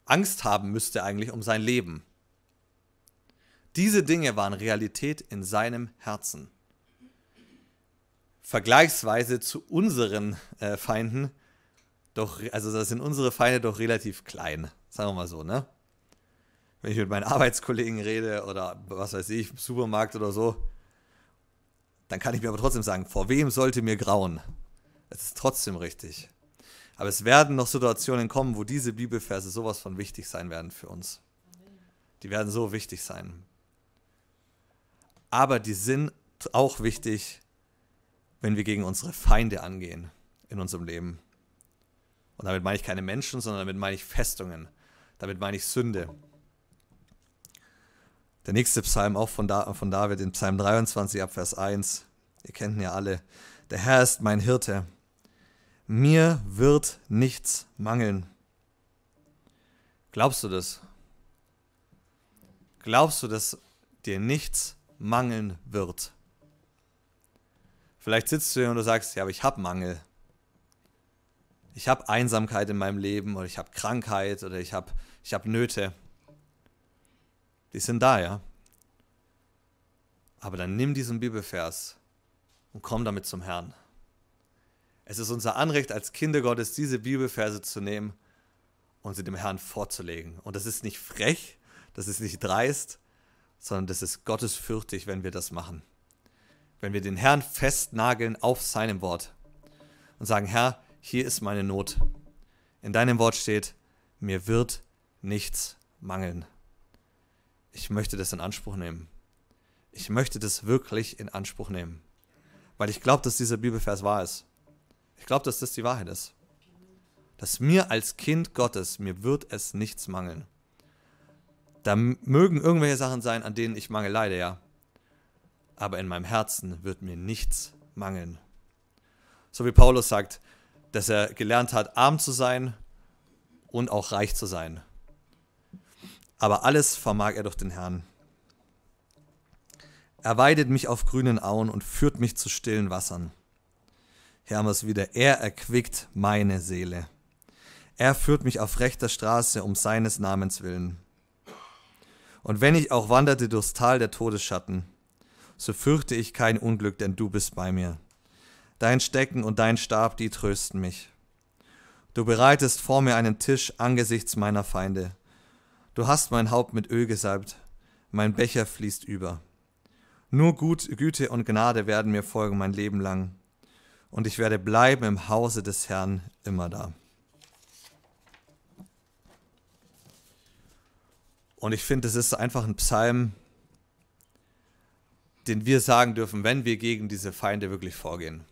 Angst haben müsste eigentlich um sein Leben. Diese Dinge waren Realität in seinem Herzen. Vergleichsweise zu unseren äh, Feinden, doch, also das sind unsere Feinde doch relativ klein, sagen wir mal so, ne? Wenn ich mit meinen Arbeitskollegen rede oder was weiß ich, im Supermarkt oder so, dann kann ich mir aber trotzdem sagen, vor wem sollte mir grauen? Es ist trotzdem richtig. Aber es werden noch Situationen kommen, wo diese Bibelverse sowas von wichtig sein werden für uns. Die werden so wichtig sein. Aber die sind auch wichtig, wenn wir gegen unsere Feinde angehen in unserem Leben. Und damit meine ich keine Menschen, sondern damit meine ich Festungen. Damit meine ich Sünde. Der nächste Psalm, auch von, da von David, in Psalm 23 ab Vers 1. Ihr kennt ihn ja alle. Der Herr ist mein Hirte. Mir wird nichts mangeln. Glaubst du das? Glaubst du, dass dir nichts mangeln wird. Vielleicht sitzt du hier und du sagst, ja, aber ich habe Mangel. Ich habe Einsamkeit in meinem Leben oder ich habe Krankheit oder ich habe ich hab Nöte. Die sind da, ja. Aber dann nimm diesen Bibelvers und komm damit zum Herrn. Es ist unser Anrecht als Kinder Gottes, diese Bibelverse zu nehmen und sie dem Herrn vorzulegen. Und das ist nicht frech, das ist nicht dreist, sondern das ist gottesfürchtig, wenn wir das machen. Wenn wir den Herrn festnageln auf seinem Wort und sagen, Herr, hier ist meine Not. In deinem Wort steht, mir wird nichts mangeln. Ich möchte das in Anspruch nehmen. Ich möchte das wirklich in Anspruch nehmen. Weil ich glaube, dass dieser Bibelvers wahr ist. Ich glaube, dass das die Wahrheit ist. Dass mir als Kind Gottes, mir wird es nichts mangeln. Da mögen irgendwelche Sachen sein, an denen ich Mangel leide, ja. Aber in meinem Herzen wird mir nichts mangeln. So wie Paulus sagt, dass er gelernt hat, arm zu sein und auch reich zu sein. Aber alles vermag er durch den Herrn. Er weidet mich auf grünen Auen und führt mich zu stillen Wassern. Hier haben wir es wieder. Er erquickt meine Seele. Er führt mich auf rechter Straße um seines Namens willen. Und wenn ich auch wanderte durchs Tal der Todesschatten, so fürchte ich kein Unglück, denn du bist bei mir. Dein Stecken und dein Stab, die trösten mich. Du bereitest vor mir einen Tisch angesichts meiner Feinde. Du hast mein Haupt mit Öl gesalbt, mein Becher fließt über. Nur Gut, Güte und Gnade werden mir folgen mein Leben lang, und ich werde bleiben im Hause des Herrn immer da. Und ich finde, es ist einfach ein Psalm, den wir sagen dürfen, wenn wir gegen diese Feinde wirklich vorgehen.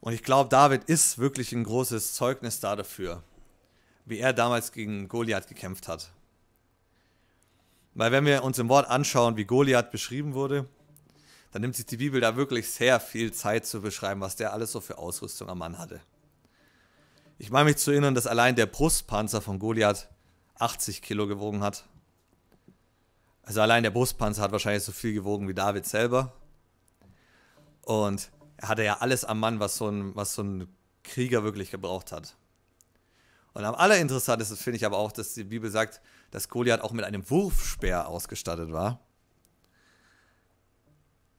Und ich glaube, David ist wirklich ein großes Zeugnis da dafür, wie er damals gegen Goliath gekämpft hat. Weil wenn wir uns im Wort anschauen, wie Goliath beschrieben wurde, dann nimmt sich die Bibel da wirklich sehr viel Zeit zu beschreiben, was der alles so für Ausrüstung am Mann hatte. Ich meine mich zu erinnern, dass allein der Brustpanzer von Goliath 80 Kilo gewogen hat. Also allein der Brustpanzer hat wahrscheinlich so viel gewogen wie David selber. Und er hatte ja alles am Mann, was so ein, was so ein Krieger wirklich gebraucht hat. Und am allerinteressantesten finde ich aber auch, dass die Bibel sagt, dass Goliath auch mit einem Wurfspeer ausgestattet war.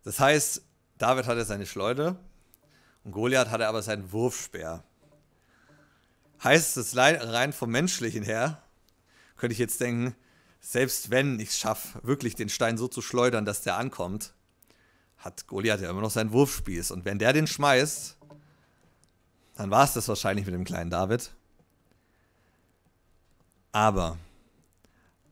Das heißt, David hatte seine Schleude und Goliath hatte aber seinen Wurfspeer. Heißt es rein vom menschlichen her, könnte ich jetzt denken, selbst wenn ich es schaffe, wirklich den Stein so zu schleudern, dass der ankommt, hat Goliath ja immer noch seinen Wurfspieß. Und wenn der den schmeißt, dann war es das wahrscheinlich mit dem kleinen David. Aber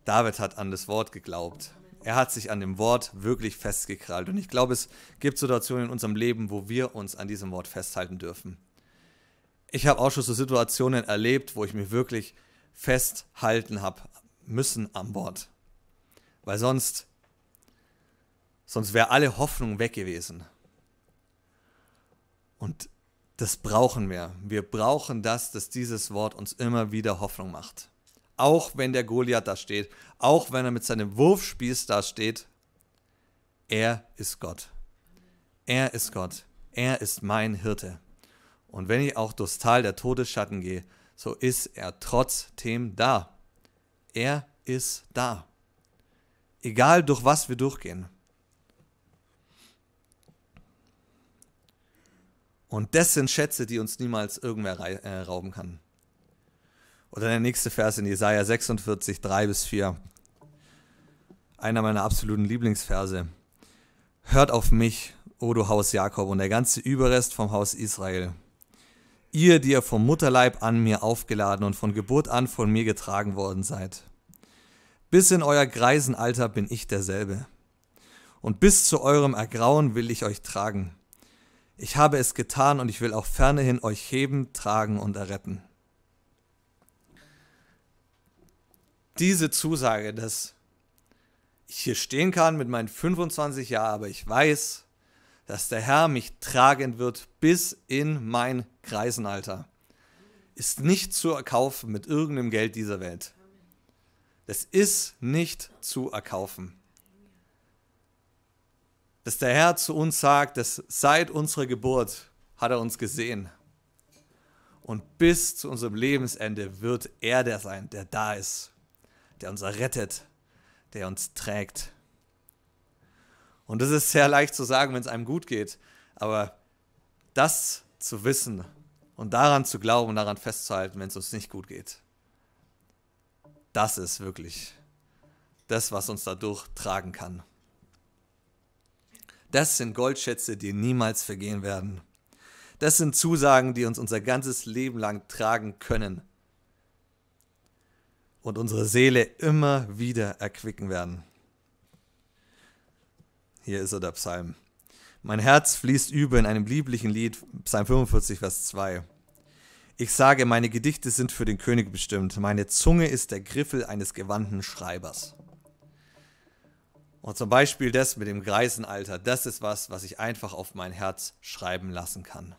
David hat an das Wort geglaubt. Er hat sich an dem Wort wirklich festgekrallt. Und ich glaube, es gibt Situationen in unserem Leben, wo wir uns an diesem Wort festhalten dürfen. Ich habe auch schon so Situationen erlebt, wo ich mir wirklich festhalten habe müssen an Bord. Weil sonst, sonst wäre alle Hoffnung weg gewesen. Und das brauchen wir. Wir brauchen das, dass dieses Wort uns immer wieder Hoffnung macht. Auch wenn der Goliath da steht, auch wenn er mit seinem Wurfspieß da steht, er ist Gott. Er ist Gott. Er ist mein Hirte. Und wenn ich auch durchs Tal der Todesschatten gehe, so ist er trotzdem da. Er ist da. Egal durch was wir durchgehen. Und das sind Schätze, die uns niemals irgendwer äh, rauben kann. Oder der nächste Vers in Jesaja 46, 3 bis 4. Einer meiner absoluten Lieblingsverse. Hört auf mich, O du Haus Jakob und der ganze Überrest vom Haus Israel ihr, die ihr vom Mutterleib an mir aufgeladen und von Geburt an von mir getragen worden seid. Bis in euer Greisenalter bin ich derselbe. Und bis zu eurem Ergrauen will ich euch tragen. Ich habe es getan und ich will auch fernehin euch heben, tragen und erretten. Diese Zusage, dass ich hier stehen kann mit meinen 25 Jahren, aber ich weiß, dass der Herr mich tragen wird bis in mein Kreisenalter. Ist nicht zu erkaufen mit irgendeinem Geld dieser Welt. Das ist nicht zu erkaufen. Dass der Herr zu uns sagt, dass seit unserer Geburt hat er uns gesehen. Und bis zu unserem Lebensende wird er der sein, der da ist, der uns errettet, der uns trägt. Und das ist sehr leicht zu sagen, wenn es einem gut geht. Aber das zu wissen und daran zu glauben, daran festzuhalten, wenn es uns nicht gut geht, das ist wirklich das, was uns dadurch tragen kann. Das sind Goldschätze, die niemals vergehen werden. Das sind Zusagen, die uns unser ganzes Leben lang tragen können und unsere Seele immer wieder erquicken werden. Hier ist er der Psalm. Mein Herz fließt über in einem lieblichen Lied, Psalm 45, Vers 2. Ich sage, meine Gedichte sind für den König bestimmt. Meine Zunge ist der Griffel eines gewandten Schreibers. Und zum Beispiel das mit dem Greisenalter, das ist was, was ich einfach auf mein Herz schreiben lassen kann.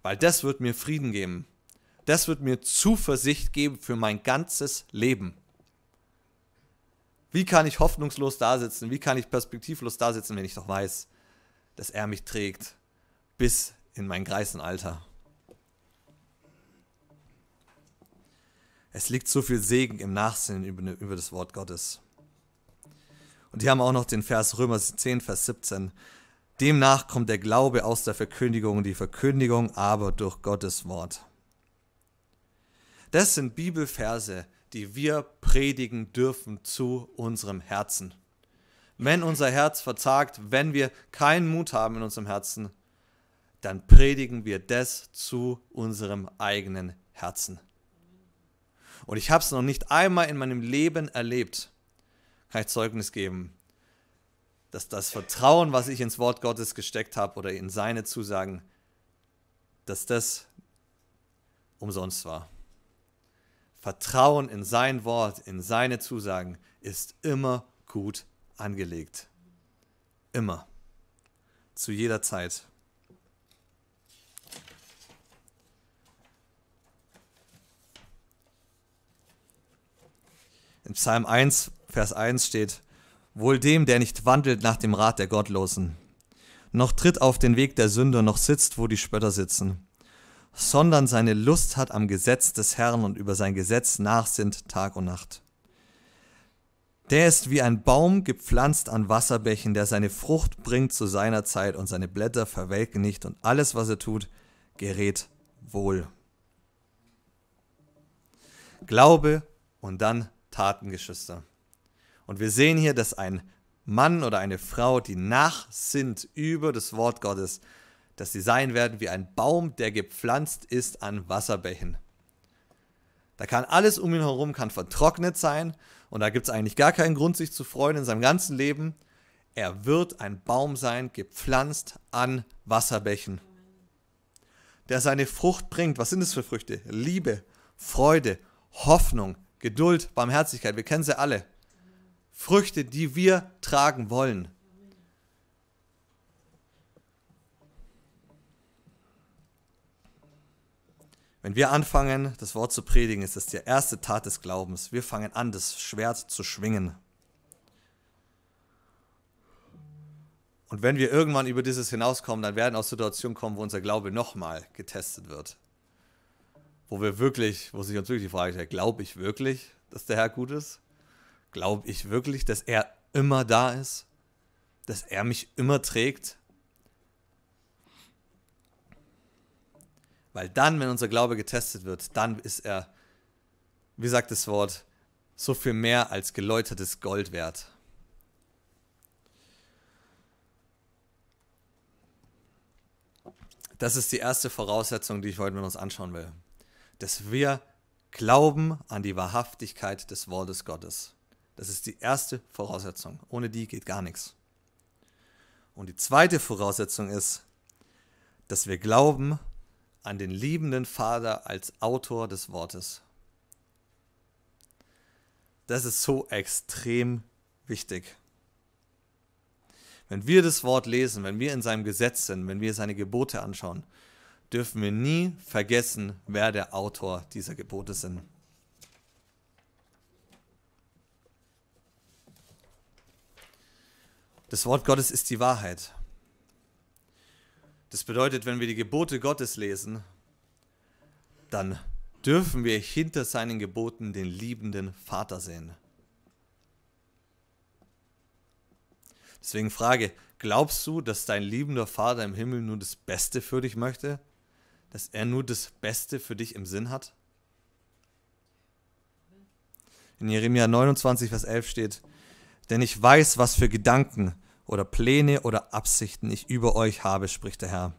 Weil das wird mir Frieden geben. Das wird mir Zuversicht geben für mein ganzes Leben. Wie kann ich hoffnungslos dasitzen? Wie kann ich perspektivlos dasitzen, wenn ich doch weiß, dass er mich trägt bis in mein Greisenalter? Es liegt so viel Segen im Nachsinnen über, über das Wort Gottes. Und die haben auch noch den Vers Römer 10, Vers 17. Demnach kommt der Glaube aus der Verkündigung, die Verkündigung aber durch Gottes Wort. Das sind Bibelverse, die wir predigen dürfen zu unserem Herzen. Wenn unser Herz verzagt, wenn wir keinen Mut haben in unserem Herzen, dann predigen wir das zu unserem eigenen Herzen. Und ich habe es noch nicht einmal in meinem Leben erlebt, kann ich Zeugnis geben, dass das Vertrauen, was ich ins Wort Gottes gesteckt habe oder in seine Zusagen, dass das umsonst war. Vertrauen in sein Wort, in seine Zusagen ist immer gut angelegt. Immer. Zu jeder Zeit. In Psalm 1, Vers 1 steht, Wohl dem, der nicht wandelt nach dem Rat der Gottlosen, noch tritt auf den Weg der Sünde, noch sitzt, wo die Spötter sitzen, sondern seine Lust hat am Gesetz des Herrn und über sein Gesetz nachsinnt Tag und Nacht. Der ist wie ein Baum gepflanzt an Wasserbächen, der seine Frucht bringt zu seiner Zeit und seine Blätter verwelken nicht und alles, was er tut, gerät wohl. Glaube und dann Taten, Und wir sehen hier, dass ein Mann oder eine Frau, die nachsinnt über das Wort Gottes, dass sie sein werden wie ein Baum, der gepflanzt ist an Wasserbächen. Da kann alles um ihn herum kann vertrocknet sein und da gibt es eigentlich gar keinen Grund, sich zu freuen in seinem ganzen Leben. Er wird ein Baum sein, gepflanzt an Wasserbächen, der seine Frucht bringt. Was sind es für Früchte? Liebe, Freude, Hoffnung, Geduld, Barmherzigkeit. Wir kennen sie alle. Früchte, die wir tragen wollen. Wenn wir anfangen, das Wort zu predigen, ist das die erste Tat des Glaubens. Wir fangen an, das Schwert zu schwingen. Und wenn wir irgendwann über dieses hinauskommen, dann werden auch Situationen kommen, wo unser Glaube nochmal getestet wird. Wo wir wirklich, wo sich uns wirklich die Frage stellt, glaube ich wirklich, dass der Herr gut ist? Glaube ich wirklich, dass er immer da ist? Dass er mich immer trägt? Weil dann, wenn unser Glaube getestet wird, dann ist er, wie sagt das Wort, so viel mehr als geläutertes Gold wert. Das ist die erste Voraussetzung, die ich heute mit uns anschauen will. Dass wir glauben an die Wahrhaftigkeit des Wortes Gottes. Das ist die erste Voraussetzung. Ohne die geht gar nichts. Und die zweite Voraussetzung ist, dass wir glauben, an den liebenden Vater als Autor des Wortes. Das ist so extrem wichtig. Wenn wir das Wort lesen, wenn wir in seinem Gesetz sind, wenn wir seine Gebote anschauen, dürfen wir nie vergessen, wer der Autor dieser Gebote sind. Das Wort Gottes ist die Wahrheit. Das bedeutet, wenn wir die Gebote Gottes lesen, dann dürfen wir hinter seinen Geboten den liebenden Vater sehen. Deswegen frage, glaubst du, dass dein liebender Vater im Himmel nur das Beste für dich möchte? Dass er nur das Beste für dich im Sinn hat? In Jeremia 29, Vers 11 steht, denn ich weiß, was für Gedanken oder Pläne oder Absichten ich über euch habe, spricht der Herr.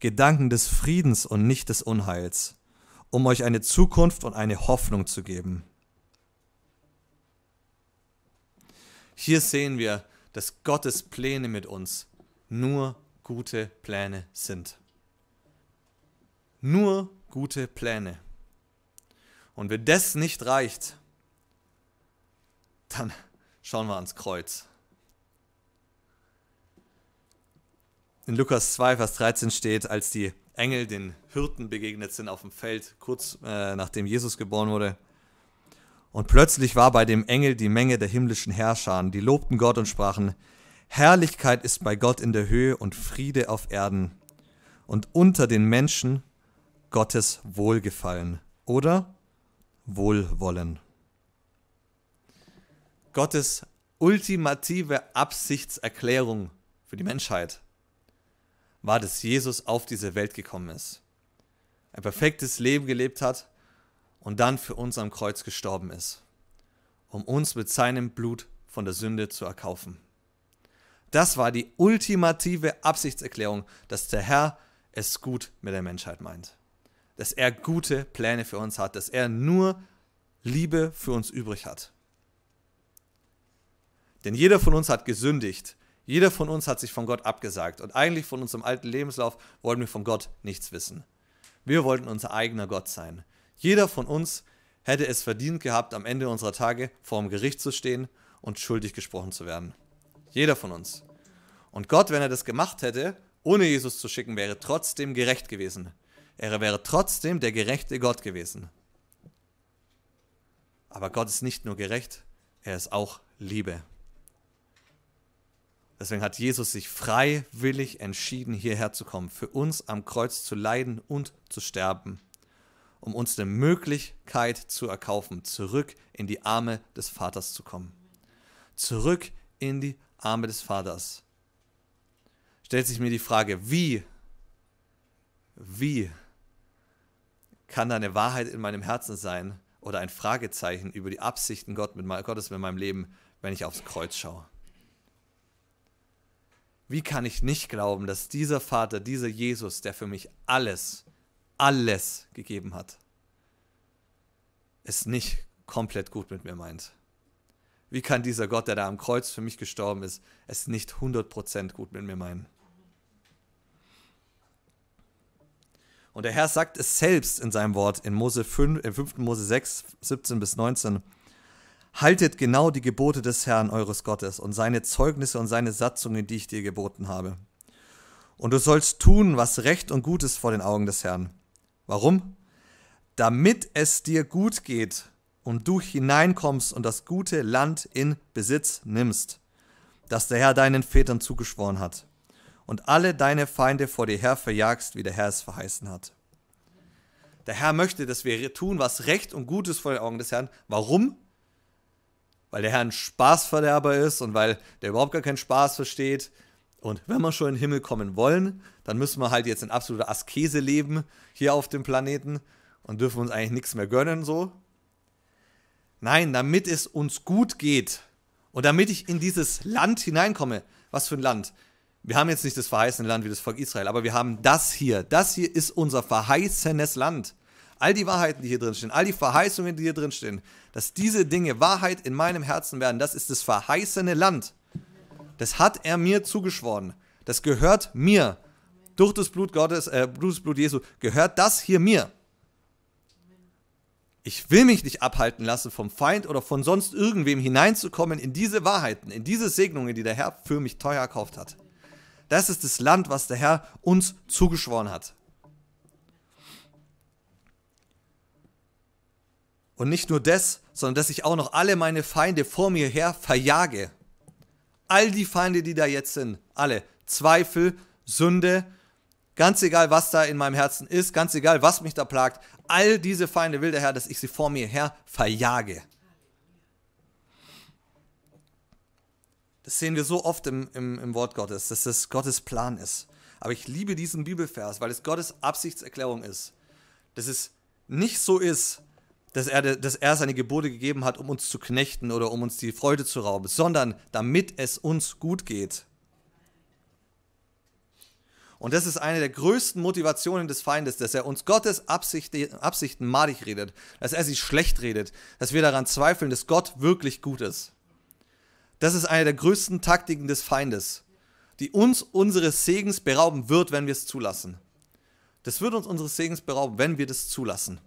Gedanken des Friedens und nicht des Unheils, um euch eine Zukunft und eine Hoffnung zu geben. Hier sehen wir, dass Gottes Pläne mit uns nur gute Pläne sind. Nur gute Pläne. Und wenn das nicht reicht, dann schauen wir ans Kreuz. in Lukas 2, Vers 13 steht, als die Engel den Hirten begegnet sind auf dem Feld, kurz äh, nachdem Jesus geboren wurde. Und plötzlich war bei dem Engel die Menge der himmlischen Herrscher, die lobten Gott und sprachen, Herrlichkeit ist bei Gott in der Höhe und Friede auf Erden und unter den Menschen Gottes Wohlgefallen oder Wohlwollen. Gottes ultimative Absichtserklärung für die Menschheit war, dass Jesus auf diese Welt gekommen ist, ein perfektes Leben gelebt hat und dann für uns am Kreuz gestorben ist, um uns mit seinem Blut von der Sünde zu erkaufen. Das war die ultimative Absichtserklärung, dass der Herr es gut mit der Menschheit meint, dass er gute Pläne für uns hat, dass er nur Liebe für uns übrig hat. Denn jeder von uns hat gesündigt. Jeder von uns hat sich von Gott abgesagt und eigentlich von unserem alten Lebenslauf wollten wir von Gott nichts wissen. Wir wollten unser eigener Gott sein. Jeder von uns hätte es verdient gehabt, am Ende unserer Tage vor dem Gericht zu stehen und schuldig gesprochen zu werden. Jeder von uns. Und Gott, wenn er das gemacht hätte, ohne Jesus zu schicken, wäre trotzdem gerecht gewesen. Er wäre trotzdem der gerechte Gott gewesen. Aber Gott ist nicht nur gerecht, er ist auch Liebe. Deswegen hat Jesus sich freiwillig entschieden, hierher zu kommen, für uns am Kreuz zu leiden und zu sterben, um uns eine Möglichkeit zu erkaufen, zurück in die Arme des Vaters zu kommen. Zurück in die Arme des Vaters. Stellt sich mir die Frage, wie, wie kann da eine Wahrheit in meinem Herzen sein oder ein Fragezeichen über die Absichten Gottes mit meinem Leben, wenn ich aufs Kreuz schaue? Wie kann ich nicht glauben, dass dieser Vater, dieser Jesus, der für mich alles, alles gegeben hat, es nicht komplett gut mit mir meint? Wie kann dieser Gott, der da am Kreuz für mich gestorben ist, es nicht 100% gut mit mir meinen? Und der Herr sagt es selbst in seinem Wort in Mose 5, äh 5. Mose 6, 17 bis 19. Haltet genau die Gebote des Herrn eures Gottes und seine Zeugnisse und seine Satzungen, die ich dir geboten habe. Und du sollst tun, was recht und gut ist vor den Augen des Herrn. Warum? Damit es dir gut geht und du hineinkommst und das gute Land in Besitz nimmst, das der Herr deinen Vätern zugeschworen hat, und alle deine Feinde vor dir her verjagst, wie der Herr es verheißen hat. Der Herr möchte, dass wir tun, was recht und gut ist vor den Augen des Herrn. Warum? weil der Herr ein Spaßverderber ist und weil der überhaupt gar keinen Spaß versteht. Und wenn wir schon in den Himmel kommen wollen, dann müssen wir halt jetzt in absoluter Askese leben hier auf dem Planeten und dürfen uns eigentlich nichts mehr gönnen so. Nein, damit es uns gut geht und damit ich in dieses Land hineinkomme. Was für ein Land? Wir haben jetzt nicht das verheißene Land wie das Volk Israel, aber wir haben das hier. Das hier ist unser verheißenes Land all die Wahrheiten, die hier drin stehen, all die Verheißungen, die hier drin stehen, dass diese Dinge Wahrheit in meinem Herzen werden, das ist das verheißene Land. Das hat er mir zugeschworen. Das gehört mir. Durch das Blut Gottes, äh, durch das Blut Jesu gehört das hier mir. Ich will mich nicht abhalten lassen, vom Feind oder von sonst irgendwem hineinzukommen in diese Wahrheiten, in diese Segnungen, die der Herr für mich teuer erkauft hat. Das ist das Land, was der Herr uns zugeschworen hat. Und nicht nur das, sondern dass ich auch noch alle meine Feinde vor mir her verjage. All die Feinde, die da jetzt sind, alle. Zweifel, Sünde, ganz egal, was da in meinem Herzen ist, ganz egal, was mich da plagt, all diese Feinde will der Herr, dass ich sie vor mir her verjage. Das sehen wir so oft im, im, im Wort Gottes, dass das Gottes Plan ist. Aber ich liebe diesen Bibelvers, weil es Gottes Absichtserklärung ist. Dass es nicht so ist, dass er, dass er seine Gebote gegeben hat, um uns zu knechten oder um uns die Freude zu rauben, sondern damit es uns gut geht. Und das ist eine der größten Motivationen des Feindes, dass er uns Gottes Absichten, Absichten madig redet, dass er sie schlecht redet, dass wir daran zweifeln, dass Gott wirklich gut ist. Das ist eine der größten Taktiken des Feindes, die uns unseres Segens berauben wird, wenn wir es zulassen. Das wird uns unseres Segens berauben, wenn wir das zulassen.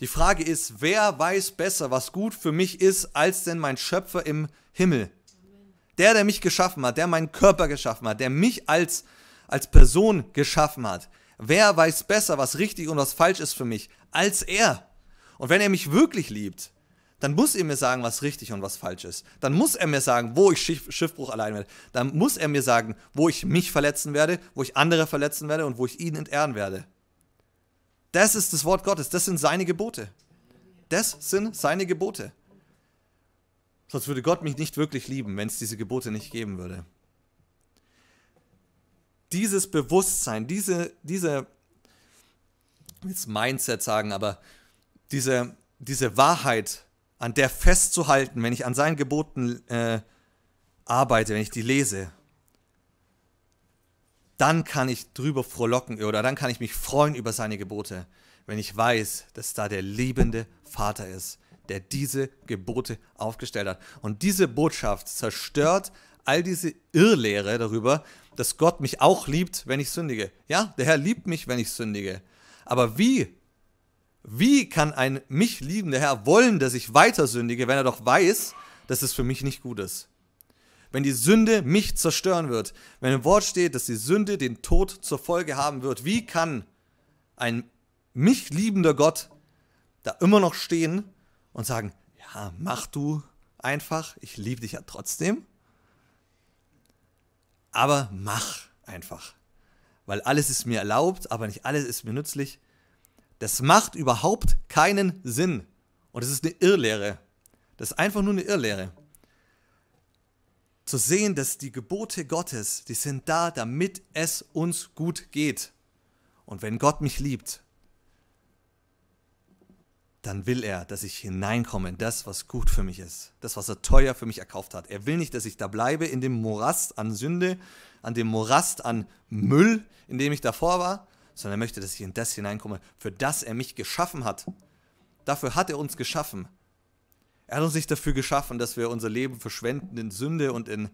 Die Frage ist, wer weiß besser, was gut für mich ist, als denn mein Schöpfer im Himmel? Der, der mich geschaffen hat, der meinen Körper geschaffen hat, der mich als, als Person geschaffen hat. Wer weiß besser, was richtig und was falsch ist für mich, als er? Und wenn er mich wirklich liebt, dann muss er mir sagen, was richtig und was falsch ist. Dann muss er mir sagen, wo ich Schiff, Schiffbruch allein werde. Dann muss er mir sagen, wo ich mich verletzen werde, wo ich andere verletzen werde und wo ich ihn entehren werde. Das ist das Wort Gottes, das sind seine Gebote. Das sind seine Gebote. Sonst würde Gott mich nicht wirklich lieben, wenn es diese Gebote nicht geben würde. Dieses Bewusstsein, diese, diese, jetzt Mindset sagen, aber diese, diese Wahrheit, an der festzuhalten, wenn ich an seinen Geboten äh, arbeite, wenn ich die lese dann kann ich drüber frohlocken oder dann kann ich mich freuen über seine Gebote, wenn ich weiß, dass da der liebende Vater ist, der diese Gebote aufgestellt hat. Und diese Botschaft zerstört all diese Irrlehre darüber, dass Gott mich auch liebt, wenn ich sündige. Ja, der Herr liebt mich, wenn ich sündige. Aber wie? Wie kann ein mich liebender Herr wollen, dass ich weiter sündige, wenn er doch weiß, dass es für mich nicht gut ist? wenn die Sünde mich zerstören wird, wenn im Wort steht, dass die Sünde den Tod zur Folge haben wird, wie kann ein mich liebender Gott da immer noch stehen und sagen, ja, mach du einfach, ich liebe dich ja trotzdem, aber mach einfach, weil alles ist mir erlaubt, aber nicht alles ist mir nützlich. Das macht überhaupt keinen Sinn und es ist eine Irrlehre. Das ist einfach nur eine Irrlehre zu sehen, dass die Gebote Gottes, die sind da, damit es uns gut geht. Und wenn Gott mich liebt, dann will er, dass ich hineinkomme in das, was gut für mich ist, das, was er teuer für mich erkauft hat. Er will nicht, dass ich da bleibe in dem Morast an Sünde, an dem Morast an Müll, in dem ich davor war, sondern er möchte, dass ich in das hineinkomme, für das er mich geschaffen hat. Dafür hat er uns geschaffen. Er hat uns nicht dafür geschaffen, dass wir unser Leben verschwenden in Sünde und in,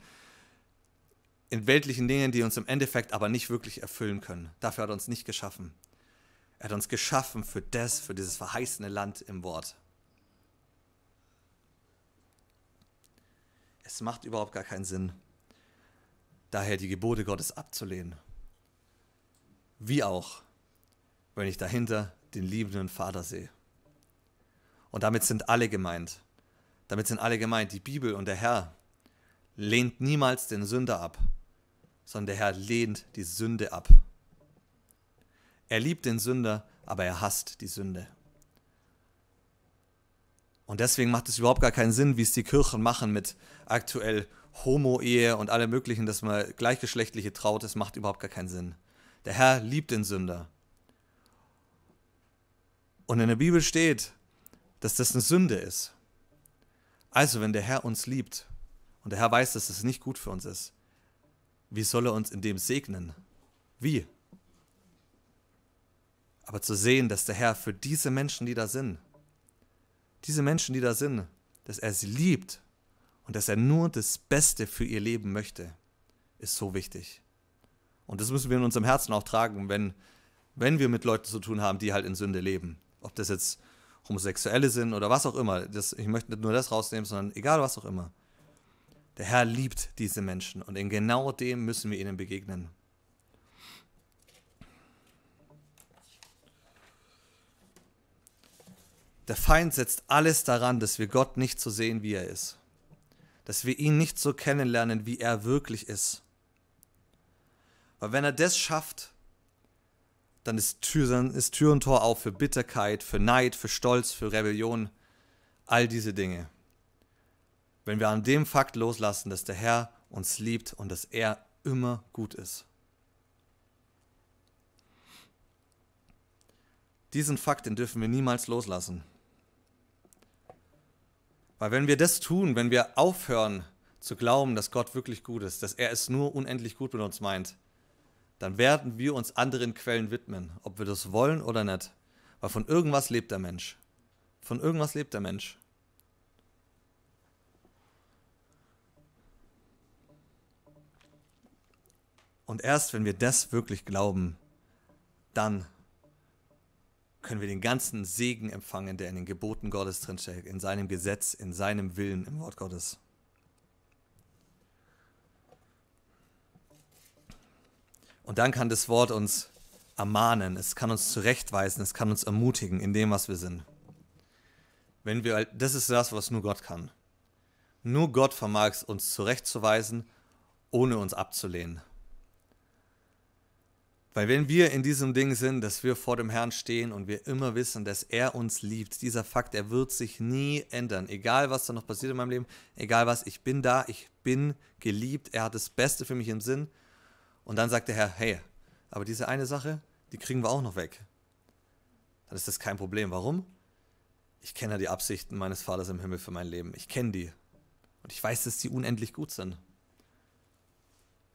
in weltlichen Dingen, die uns im Endeffekt aber nicht wirklich erfüllen können. Dafür hat er uns nicht geschaffen. Er hat uns geschaffen für das, für dieses verheißene Land im Wort. Es macht überhaupt gar keinen Sinn, daher die Gebote Gottes abzulehnen. Wie auch, wenn ich dahinter den liebenden Vater sehe. Und damit sind alle gemeint. Damit sind alle gemeint, die Bibel und der Herr lehnt niemals den Sünder ab, sondern der Herr lehnt die Sünde ab. Er liebt den Sünder, aber er hasst die Sünde. Und deswegen macht es überhaupt gar keinen Sinn, wie es die Kirchen machen mit aktuell Homo-Ehe und allem Möglichen, dass man gleichgeschlechtliche traut. Das macht überhaupt gar keinen Sinn. Der Herr liebt den Sünder. Und in der Bibel steht, dass das eine Sünde ist. Also, wenn der Herr uns liebt und der Herr weiß, dass es nicht gut für uns ist, wie soll er uns in dem segnen? Wie? Aber zu sehen, dass der Herr für diese Menschen, die da sind, diese Menschen, die da sind, dass er sie liebt und dass er nur das Beste für ihr Leben möchte, ist so wichtig. Und das müssen wir in unserem Herzen auch tragen, wenn, wenn wir mit Leuten zu tun haben, die halt in Sünde leben. Ob das jetzt Homosexuelle sind oder was auch immer. Das, ich möchte nicht nur das rausnehmen, sondern egal was auch immer. Der Herr liebt diese Menschen und in genau dem müssen wir ihnen begegnen. Der Feind setzt alles daran, dass wir Gott nicht so sehen, wie er ist. Dass wir ihn nicht so kennenlernen, wie er wirklich ist. Weil wenn er das schafft, dann ist, Tür, dann ist Tür und Tor auf für Bitterkeit, für Neid, für Stolz, für Rebellion, all diese Dinge. Wenn wir an dem Fakt loslassen, dass der Herr uns liebt und dass er immer gut ist. Diesen Fakt, den dürfen wir niemals loslassen. Weil wenn wir das tun, wenn wir aufhören zu glauben, dass Gott wirklich gut ist, dass er es nur unendlich gut mit uns meint, dann werden wir uns anderen Quellen widmen, ob wir das wollen oder nicht. Weil von irgendwas lebt der Mensch. Von irgendwas lebt der Mensch. Und erst wenn wir das wirklich glauben, dann können wir den ganzen Segen empfangen, der in den Geboten Gottes drinsteckt, in seinem Gesetz, in seinem Willen, im Wort Gottes. Und dann kann das Wort uns ermahnen, es kann uns zurechtweisen, es kann uns ermutigen in dem, was wir sind. Wenn wir, das ist das, was nur Gott kann. Nur Gott vermag es, uns zurechtzuweisen, ohne uns abzulehnen. Weil wenn wir in diesem Ding sind, dass wir vor dem Herrn stehen und wir immer wissen, dass er uns liebt, dieser Fakt, er wird sich nie ändern. Egal was da noch passiert in meinem Leben, egal was, ich bin da, ich bin geliebt, er hat das Beste für mich im Sinn und dann sagt der Herr, hey, aber diese eine Sache, die kriegen wir auch noch weg. Dann ist das kein Problem. Warum? Ich kenne ja die Absichten meines Vaters im Himmel für mein Leben. Ich kenne die. Und ich weiß, dass die unendlich gut sind.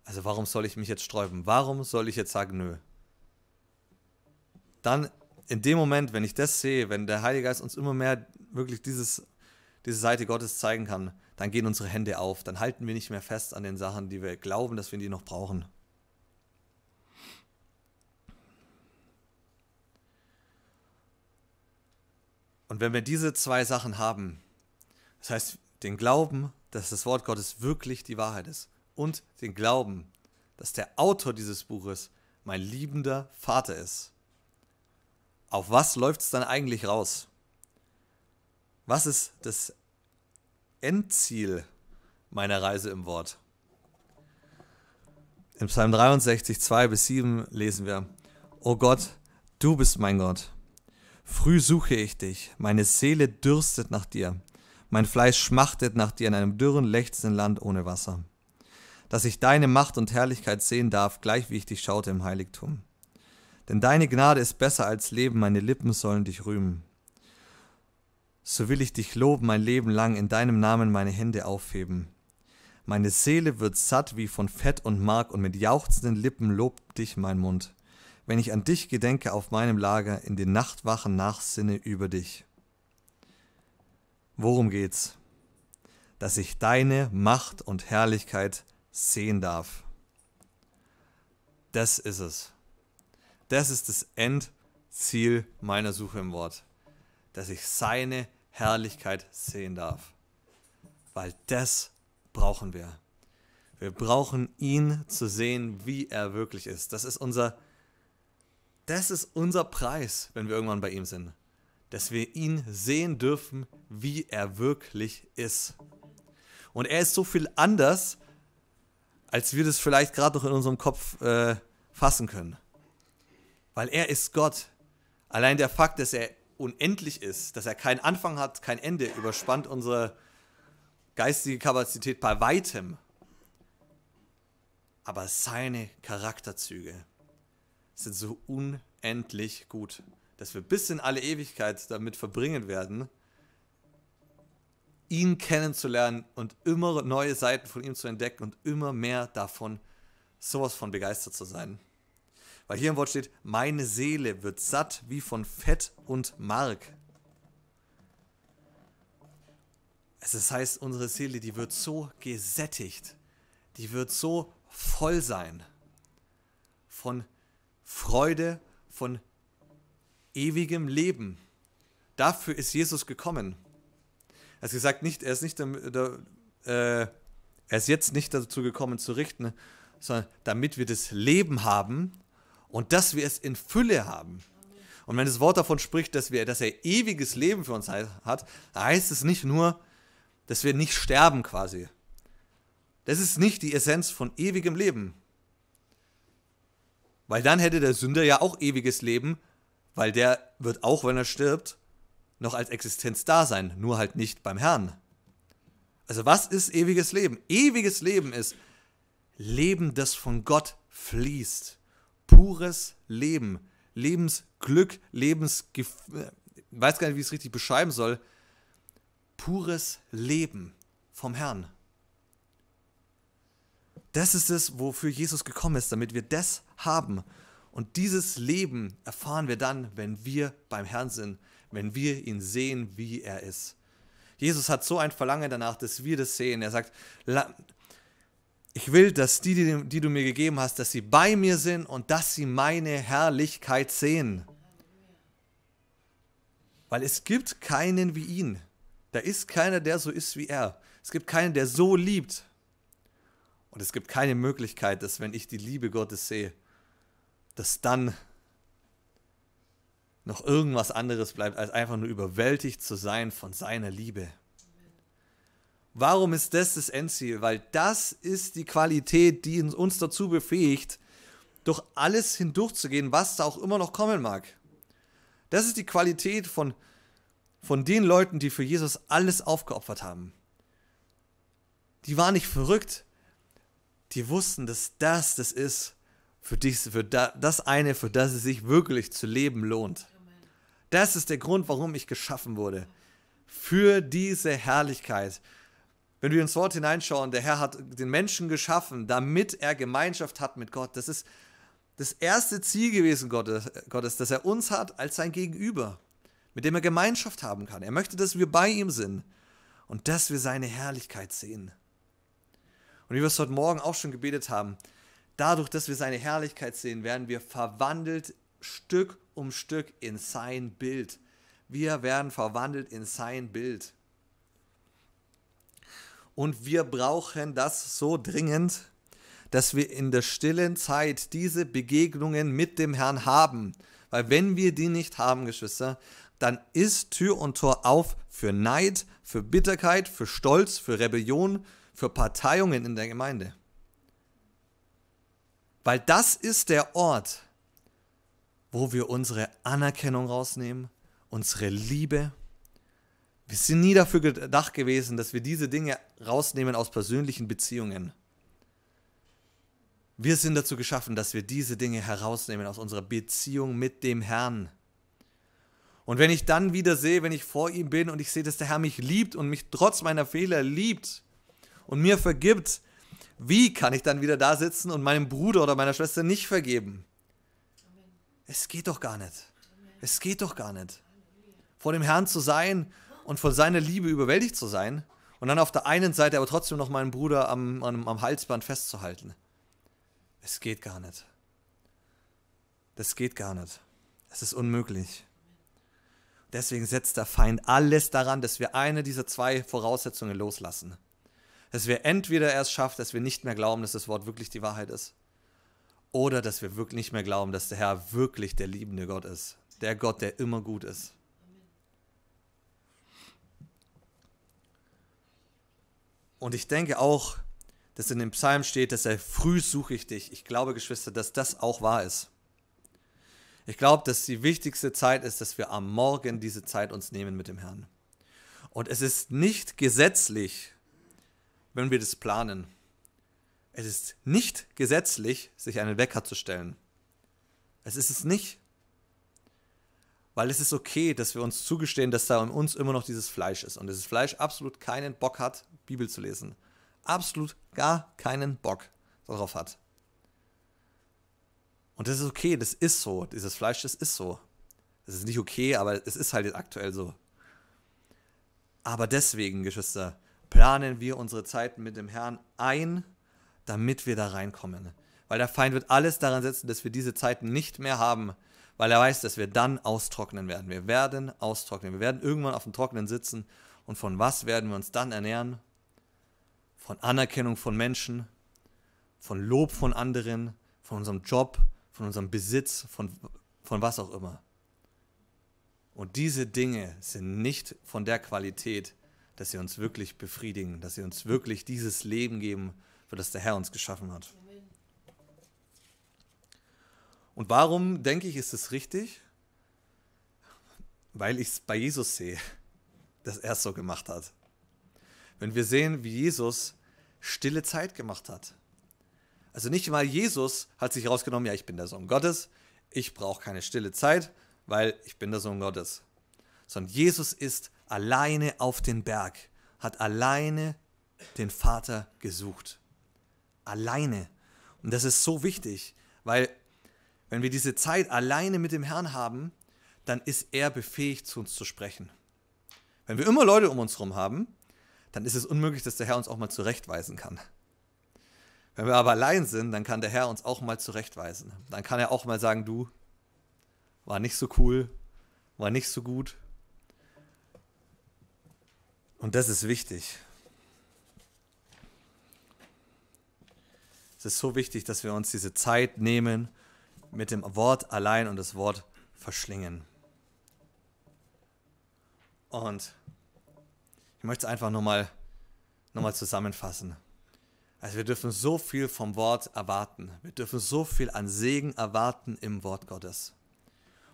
Also warum soll ich mich jetzt sträuben? Warum soll ich jetzt sagen, nö? Dann in dem Moment, wenn ich das sehe, wenn der Heilige Geist uns immer mehr wirklich dieses, diese Seite Gottes zeigen kann, dann gehen unsere Hände auf. Dann halten wir nicht mehr fest an den Sachen, die wir glauben, dass wir die noch brauchen. Und wenn wir diese zwei Sachen haben, das heißt den Glauben, dass das Wort Gottes wirklich die Wahrheit ist und den Glauben, dass der Autor dieses Buches mein liebender Vater ist, auf was läuft es dann eigentlich raus? Was ist das Endziel meiner Reise im Wort? Im Psalm 63, 2 bis 7 lesen wir, O Gott, du bist mein Gott Früh suche ich dich, meine Seele dürstet nach dir, mein Fleisch schmachtet nach dir in einem dürren, lechzenden Land ohne Wasser. Dass ich deine Macht und Herrlichkeit sehen darf, gleich wie ich dich schaute im Heiligtum. Denn deine Gnade ist besser als Leben, meine Lippen sollen dich rühmen. So will ich dich loben mein Leben lang, in deinem Namen meine Hände aufheben. Meine Seele wird satt wie von Fett und Mark, und mit jauchzenden Lippen lobt dich mein Mund wenn ich an dich gedenke auf meinem Lager, in den Nachtwachen nachsinne über dich. Worum geht's? Dass ich deine Macht und Herrlichkeit sehen darf. Das ist es. Das ist das Endziel meiner Suche im Wort. Dass ich seine Herrlichkeit sehen darf. Weil das brauchen wir. Wir brauchen ihn zu sehen, wie er wirklich ist. Das ist unser das ist unser Preis, wenn wir irgendwann bei ihm sind. Dass wir ihn sehen dürfen, wie er wirklich ist. Und er ist so viel anders, als wir das vielleicht gerade noch in unserem Kopf äh, fassen können. Weil er ist Gott. Allein der Fakt, dass er unendlich ist, dass er keinen Anfang hat, kein Ende, überspannt unsere geistige Kapazität bei weitem. Aber seine Charakterzüge, sind so unendlich gut, dass wir bis in alle Ewigkeit damit verbringen werden, ihn kennenzulernen und immer neue Seiten von ihm zu entdecken und immer mehr davon sowas von begeistert zu sein. Weil hier im Wort steht, meine Seele wird satt wie von Fett und Mark. Also das heißt, unsere Seele, die wird so gesättigt, die wird so voll sein von Freude von ewigem Leben. Dafür ist Jesus gekommen. Er ist gesagt, nicht, er ist nicht äh, er ist jetzt nicht dazu gekommen zu richten, sondern damit wir das Leben haben und dass wir es in Fülle haben. Und wenn das Wort davon spricht, dass, wir, dass er ewiges Leben für uns hat, heißt es nicht nur, dass wir nicht sterben quasi. Das ist nicht die Essenz von ewigem Leben. Weil dann hätte der Sünder ja auch ewiges Leben, weil der wird auch, wenn er stirbt, noch als Existenz da sein, nur halt nicht beim Herrn. Also was ist ewiges Leben? Ewiges Leben ist Leben, das von Gott fließt. Pures Leben, Lebensglück, Lebensgefühl, weiß gar nicht, wie ich es richtig beschreiben soll. Pures Leben vom Herrn. Das ist es, wofür Jesus gekommen ist, damit wir das haben. Und dieses Leben erfahren wir dann, wenn wir beim Herrn sind, wenn wir ihn sehen, wie er ist. Jesus hat so ein Verlangen danach, dass wir das sehen. Er sagt, ich will, dass die, die, die, du mir gegeben hast, dass sie bei mir sind und dass sie meine Herrlichkeit sehen. Weil es gibt keinen wie ihn. Da ist keiner, der so ist wie er. Es gibt keinen, der so liebt. Und es gibt keine Möglichkeit, dass wenn ich die Liebe Gottes sehe, dass dann noch irgendwas anderes bleibt, als einfach nur überwältigt zu sein von seiner Liebe. Warum ist das das Endziel? Weil das ist die Qualität, die uns dazu befähigt, durch alles hindurchzugehen, was da auch immer noch kommen mag. Das ist die Qualität von, von den Leuten, die für Jesus alles aufgeopfert haben. Die waren nicht verrückt, die wussten, dass das das ist, für, dies, für da, das eine, für das es sich wirklich zu leben lohnt. Das ist der Grund, warum ich geschaffen wurde. Für diese Herrlichkeit. Wenn wir ins Wort hineinschauen, der Herr hat den Menschen geschaffen, damit er Gemeinschaft hat mit Gott. Das ist das erste Ziel gewesen Gottes, Gottes dass er uns hat als sein Gegenüber, mit dem er Gemeinschaft haben kann. Er möchte, dass wir bei ihm sind und dass wir seine Herrlichkeit sehen. Und wie wir es heute Morgen auch schon gebetet haben, dadurch, dass wir seine Herrlichkeit sehen, werden wir verwandelt Stück um Stück in sein Bild. Wir werden verwandelt in sein Bild. Und wir brauchen das so dringend, dass wir in der stillen Zeit diese Begegnungen mit dem Herrn haben. Weil wenn wir die nicht haben, Geschwister, dann ist Tür und Tor auf für Neid, für Bitterkeit, für Stolz, für Rebellion, für Parteiungen in der Gemeinde. Weil das ist der Ort, wo wir unsere Anerkennung rausnehmen, unsere Liebe. Wir sind nie dafür gedacht gewesen, dass wir diese Dinge rausnehmen aus persönlichen Beziehungen. Wir sind dazu geschaffen, dass wir diese Dinge herausnehmen aus unserer Beziehung mit dem Herrn. Und wenn ich dann wieder sehe, wenn ich vor ihm bin und ich sehe, dass der Herr mich liebt und mich trotz meiner Fehler liebt, und mir vergibt, wie kann ich dann wieder da sitzen und meinem Bruder oder meiner Schwester nicht vergeben? Es geht doch gar nicht. Es geht doch gar nicht. Vor dem Herrn zu sein und von seiner Liebe überwältigt zu sein und dann auf der einen Seite aber trotzdem noch meinen Bruder am, am, am Halsband festzuhalten. Es geht gar nicht. Das geht gar nicht. Es ist unmöglich. Deswegen setzt der Feind alles daran, dass wir eine dieser zwei Voraussetzungen loslassen dass wir entweder erst schaffen, dass wir nicht mehr glauben, dass das Wort wirklich die Wahrheit ist, oder dass wir wirklich nicht mehr glauben, dass der Herr wirklich der liebende Gott ist, der Gott, der immer gut ist. Und ich denke auch, dass in dem Psalm steht, dass er früh suche ich dich. Ich glaube, Geschwister, dass das auch wahr ist. Ich glaube, dass die wichtigste Zeit ist, dass wir am Morgen diese Zeit uns nehmen mit dem Herrn. Und es ist nicht gesetzlich, wenn wir das planen. Es ist nicht gesetzlich, sich einen Wecker zu stellen. Es ist es nicht. Weil es ist okay, dass wir uns zugestehen, dass da in uns immer noch dieses Fleisch ist und dieses Fleisch absolut keinen Bock hat, Bibel zu lesen. Absolut gar keinen Bock darauf hat. Und das ist okay, das ist so. Dieses Fleisch, das ist so. Das ist nicht okay, aber es ist halt aktuell so. Aber deswegen, Geschwister, planen wir unsere Zeiten mit dem Herrn ein, damit wir da reinkommen. Weil der Feind wird alles daran setzen, dass wir diese Zeiten nicht mehr haben, weil er weiß, dass wir dann austrocknen werden. Wir werden austrocknen. Wir werden irgendwann auf dem Trocknen sitzen. Und von was werden wir uns dann ernähren? Von Anerkennung von Menschen, von Lob von anderen, von unserem Job, von unserem Besitz, von, von was auch immer. Und diese Dinge sind nicht von der Qualität, dass sie uns wirklich befriedigen, dass sie uns wirklich dieses Leben geben, für das der Herr uns geschaffen hat. Und warum denke ich, ist es richtig? Weil ich es bei Jesus sehe, dass er es so gemacht hat. Wenn wir sehen, wie Jesus stille Zeit gemacht hat. Also nicht mal Jesus hat sich rausgenommen, ja, ich bin der Sohn Gottes, ich brauche keine stille Zeit, weil ich bin der Sohn Gottes. Sondern Jesus ist alleine auf den Berg, hat alleine den Vater gesucht. Alleine. Und das ist so wichtig, weil wenn wir diese Zeit alleine mit dem Herrn haben, dann ist er befähigt, zu uns zu sprechen. Wenn wir immer Leute um uns herum haben, dann ist es unmöglich, dass der Herr uns auch mal zurechtweisen kann. Wenn wir aber allein sind, dann kann der Herr uns auch mal zurechtweisen. Dann kann er auch mal sagen, du, war nicht so cool, war nicht so gut, und das ist wichtig. Es ist so wichtig, dass wir uns diese Zeit nehmen mit dem Wort allein und das Wort verschlingen. Und ich möchte es einfach nochmal noch mal zusammenfassen. Also wir dürfen so viel vom Wort erwarten. Wir dürfen so viel an Segen erwarten im Wort Gottes.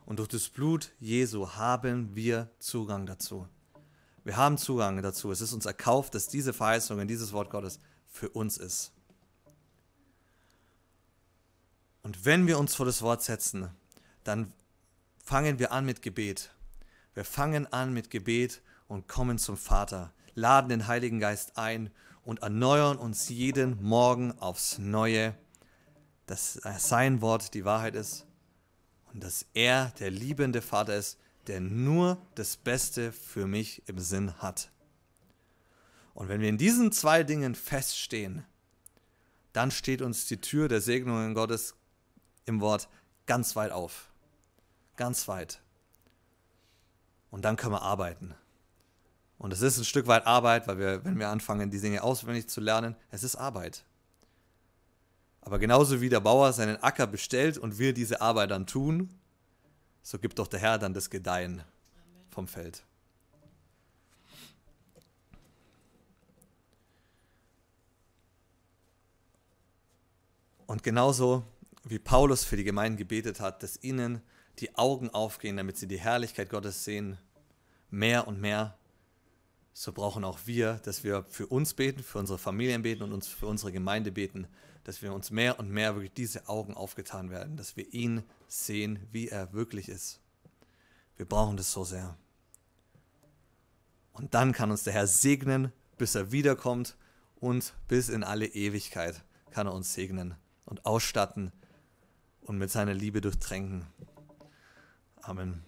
Und durch das Blut Jesu haben wir Zugang dazu. Wir haben Zugang dazu. Es ist uns erkauft, dass diese Verheißung in dieses Wort Gottes für uns ist. Und wenn wir uns vor das Wort setzen, dann fangen wir an mit Gebet. Wir fangen an mit Gebet und kommen zum Vater, laden den Heiligen Geist ein und erneuern uns jeden Morgen aufs Neue, dass sein Wort die Wahrheit ist und dass er der liebende Vater ist, der nur das Beste für mich im Sinn hat. Und wenn wir in diesen zwei Dingen feststehen, dann steht uns die Tür der Segnungen Gottes im Wort ganz weit auf. Ganz weit. Und dann können wir arbeiten. Und es ist ein Stück weit Arbeit, weil wir, wenn wir anfangen, die Dinge auswendig zu lernen, es ist Arbeit. Aber genauso wie der Bauer seinen Acker bestellt und wir diese Arbeit dann tun, so gibt doch der Herr dann das Gedeihen vom Feld. Und genauso wie Paulus für die Gemeinden gebetet hat, dass ihnen die Augen aufgehen, damit sie die Herrlichkeit Gottes sehen, mehr und mehr, so brauchen auch wir, dass wir für uns beten, für unsere Familien beten und uns für unsere Gemeinde beten, dass wir uns mehr und mehr wirklich diese Augen aufgetan werden, dass wir ihn sehen, wie er wirklich ist. Wir brauchen das so sehr. Und dann kann uns der Herr segnen, bis er wiederkommt und bis in alle Ewigkeit kann er uns segnen und ausstatten und mit seiner Liebe durchtränken. Amen.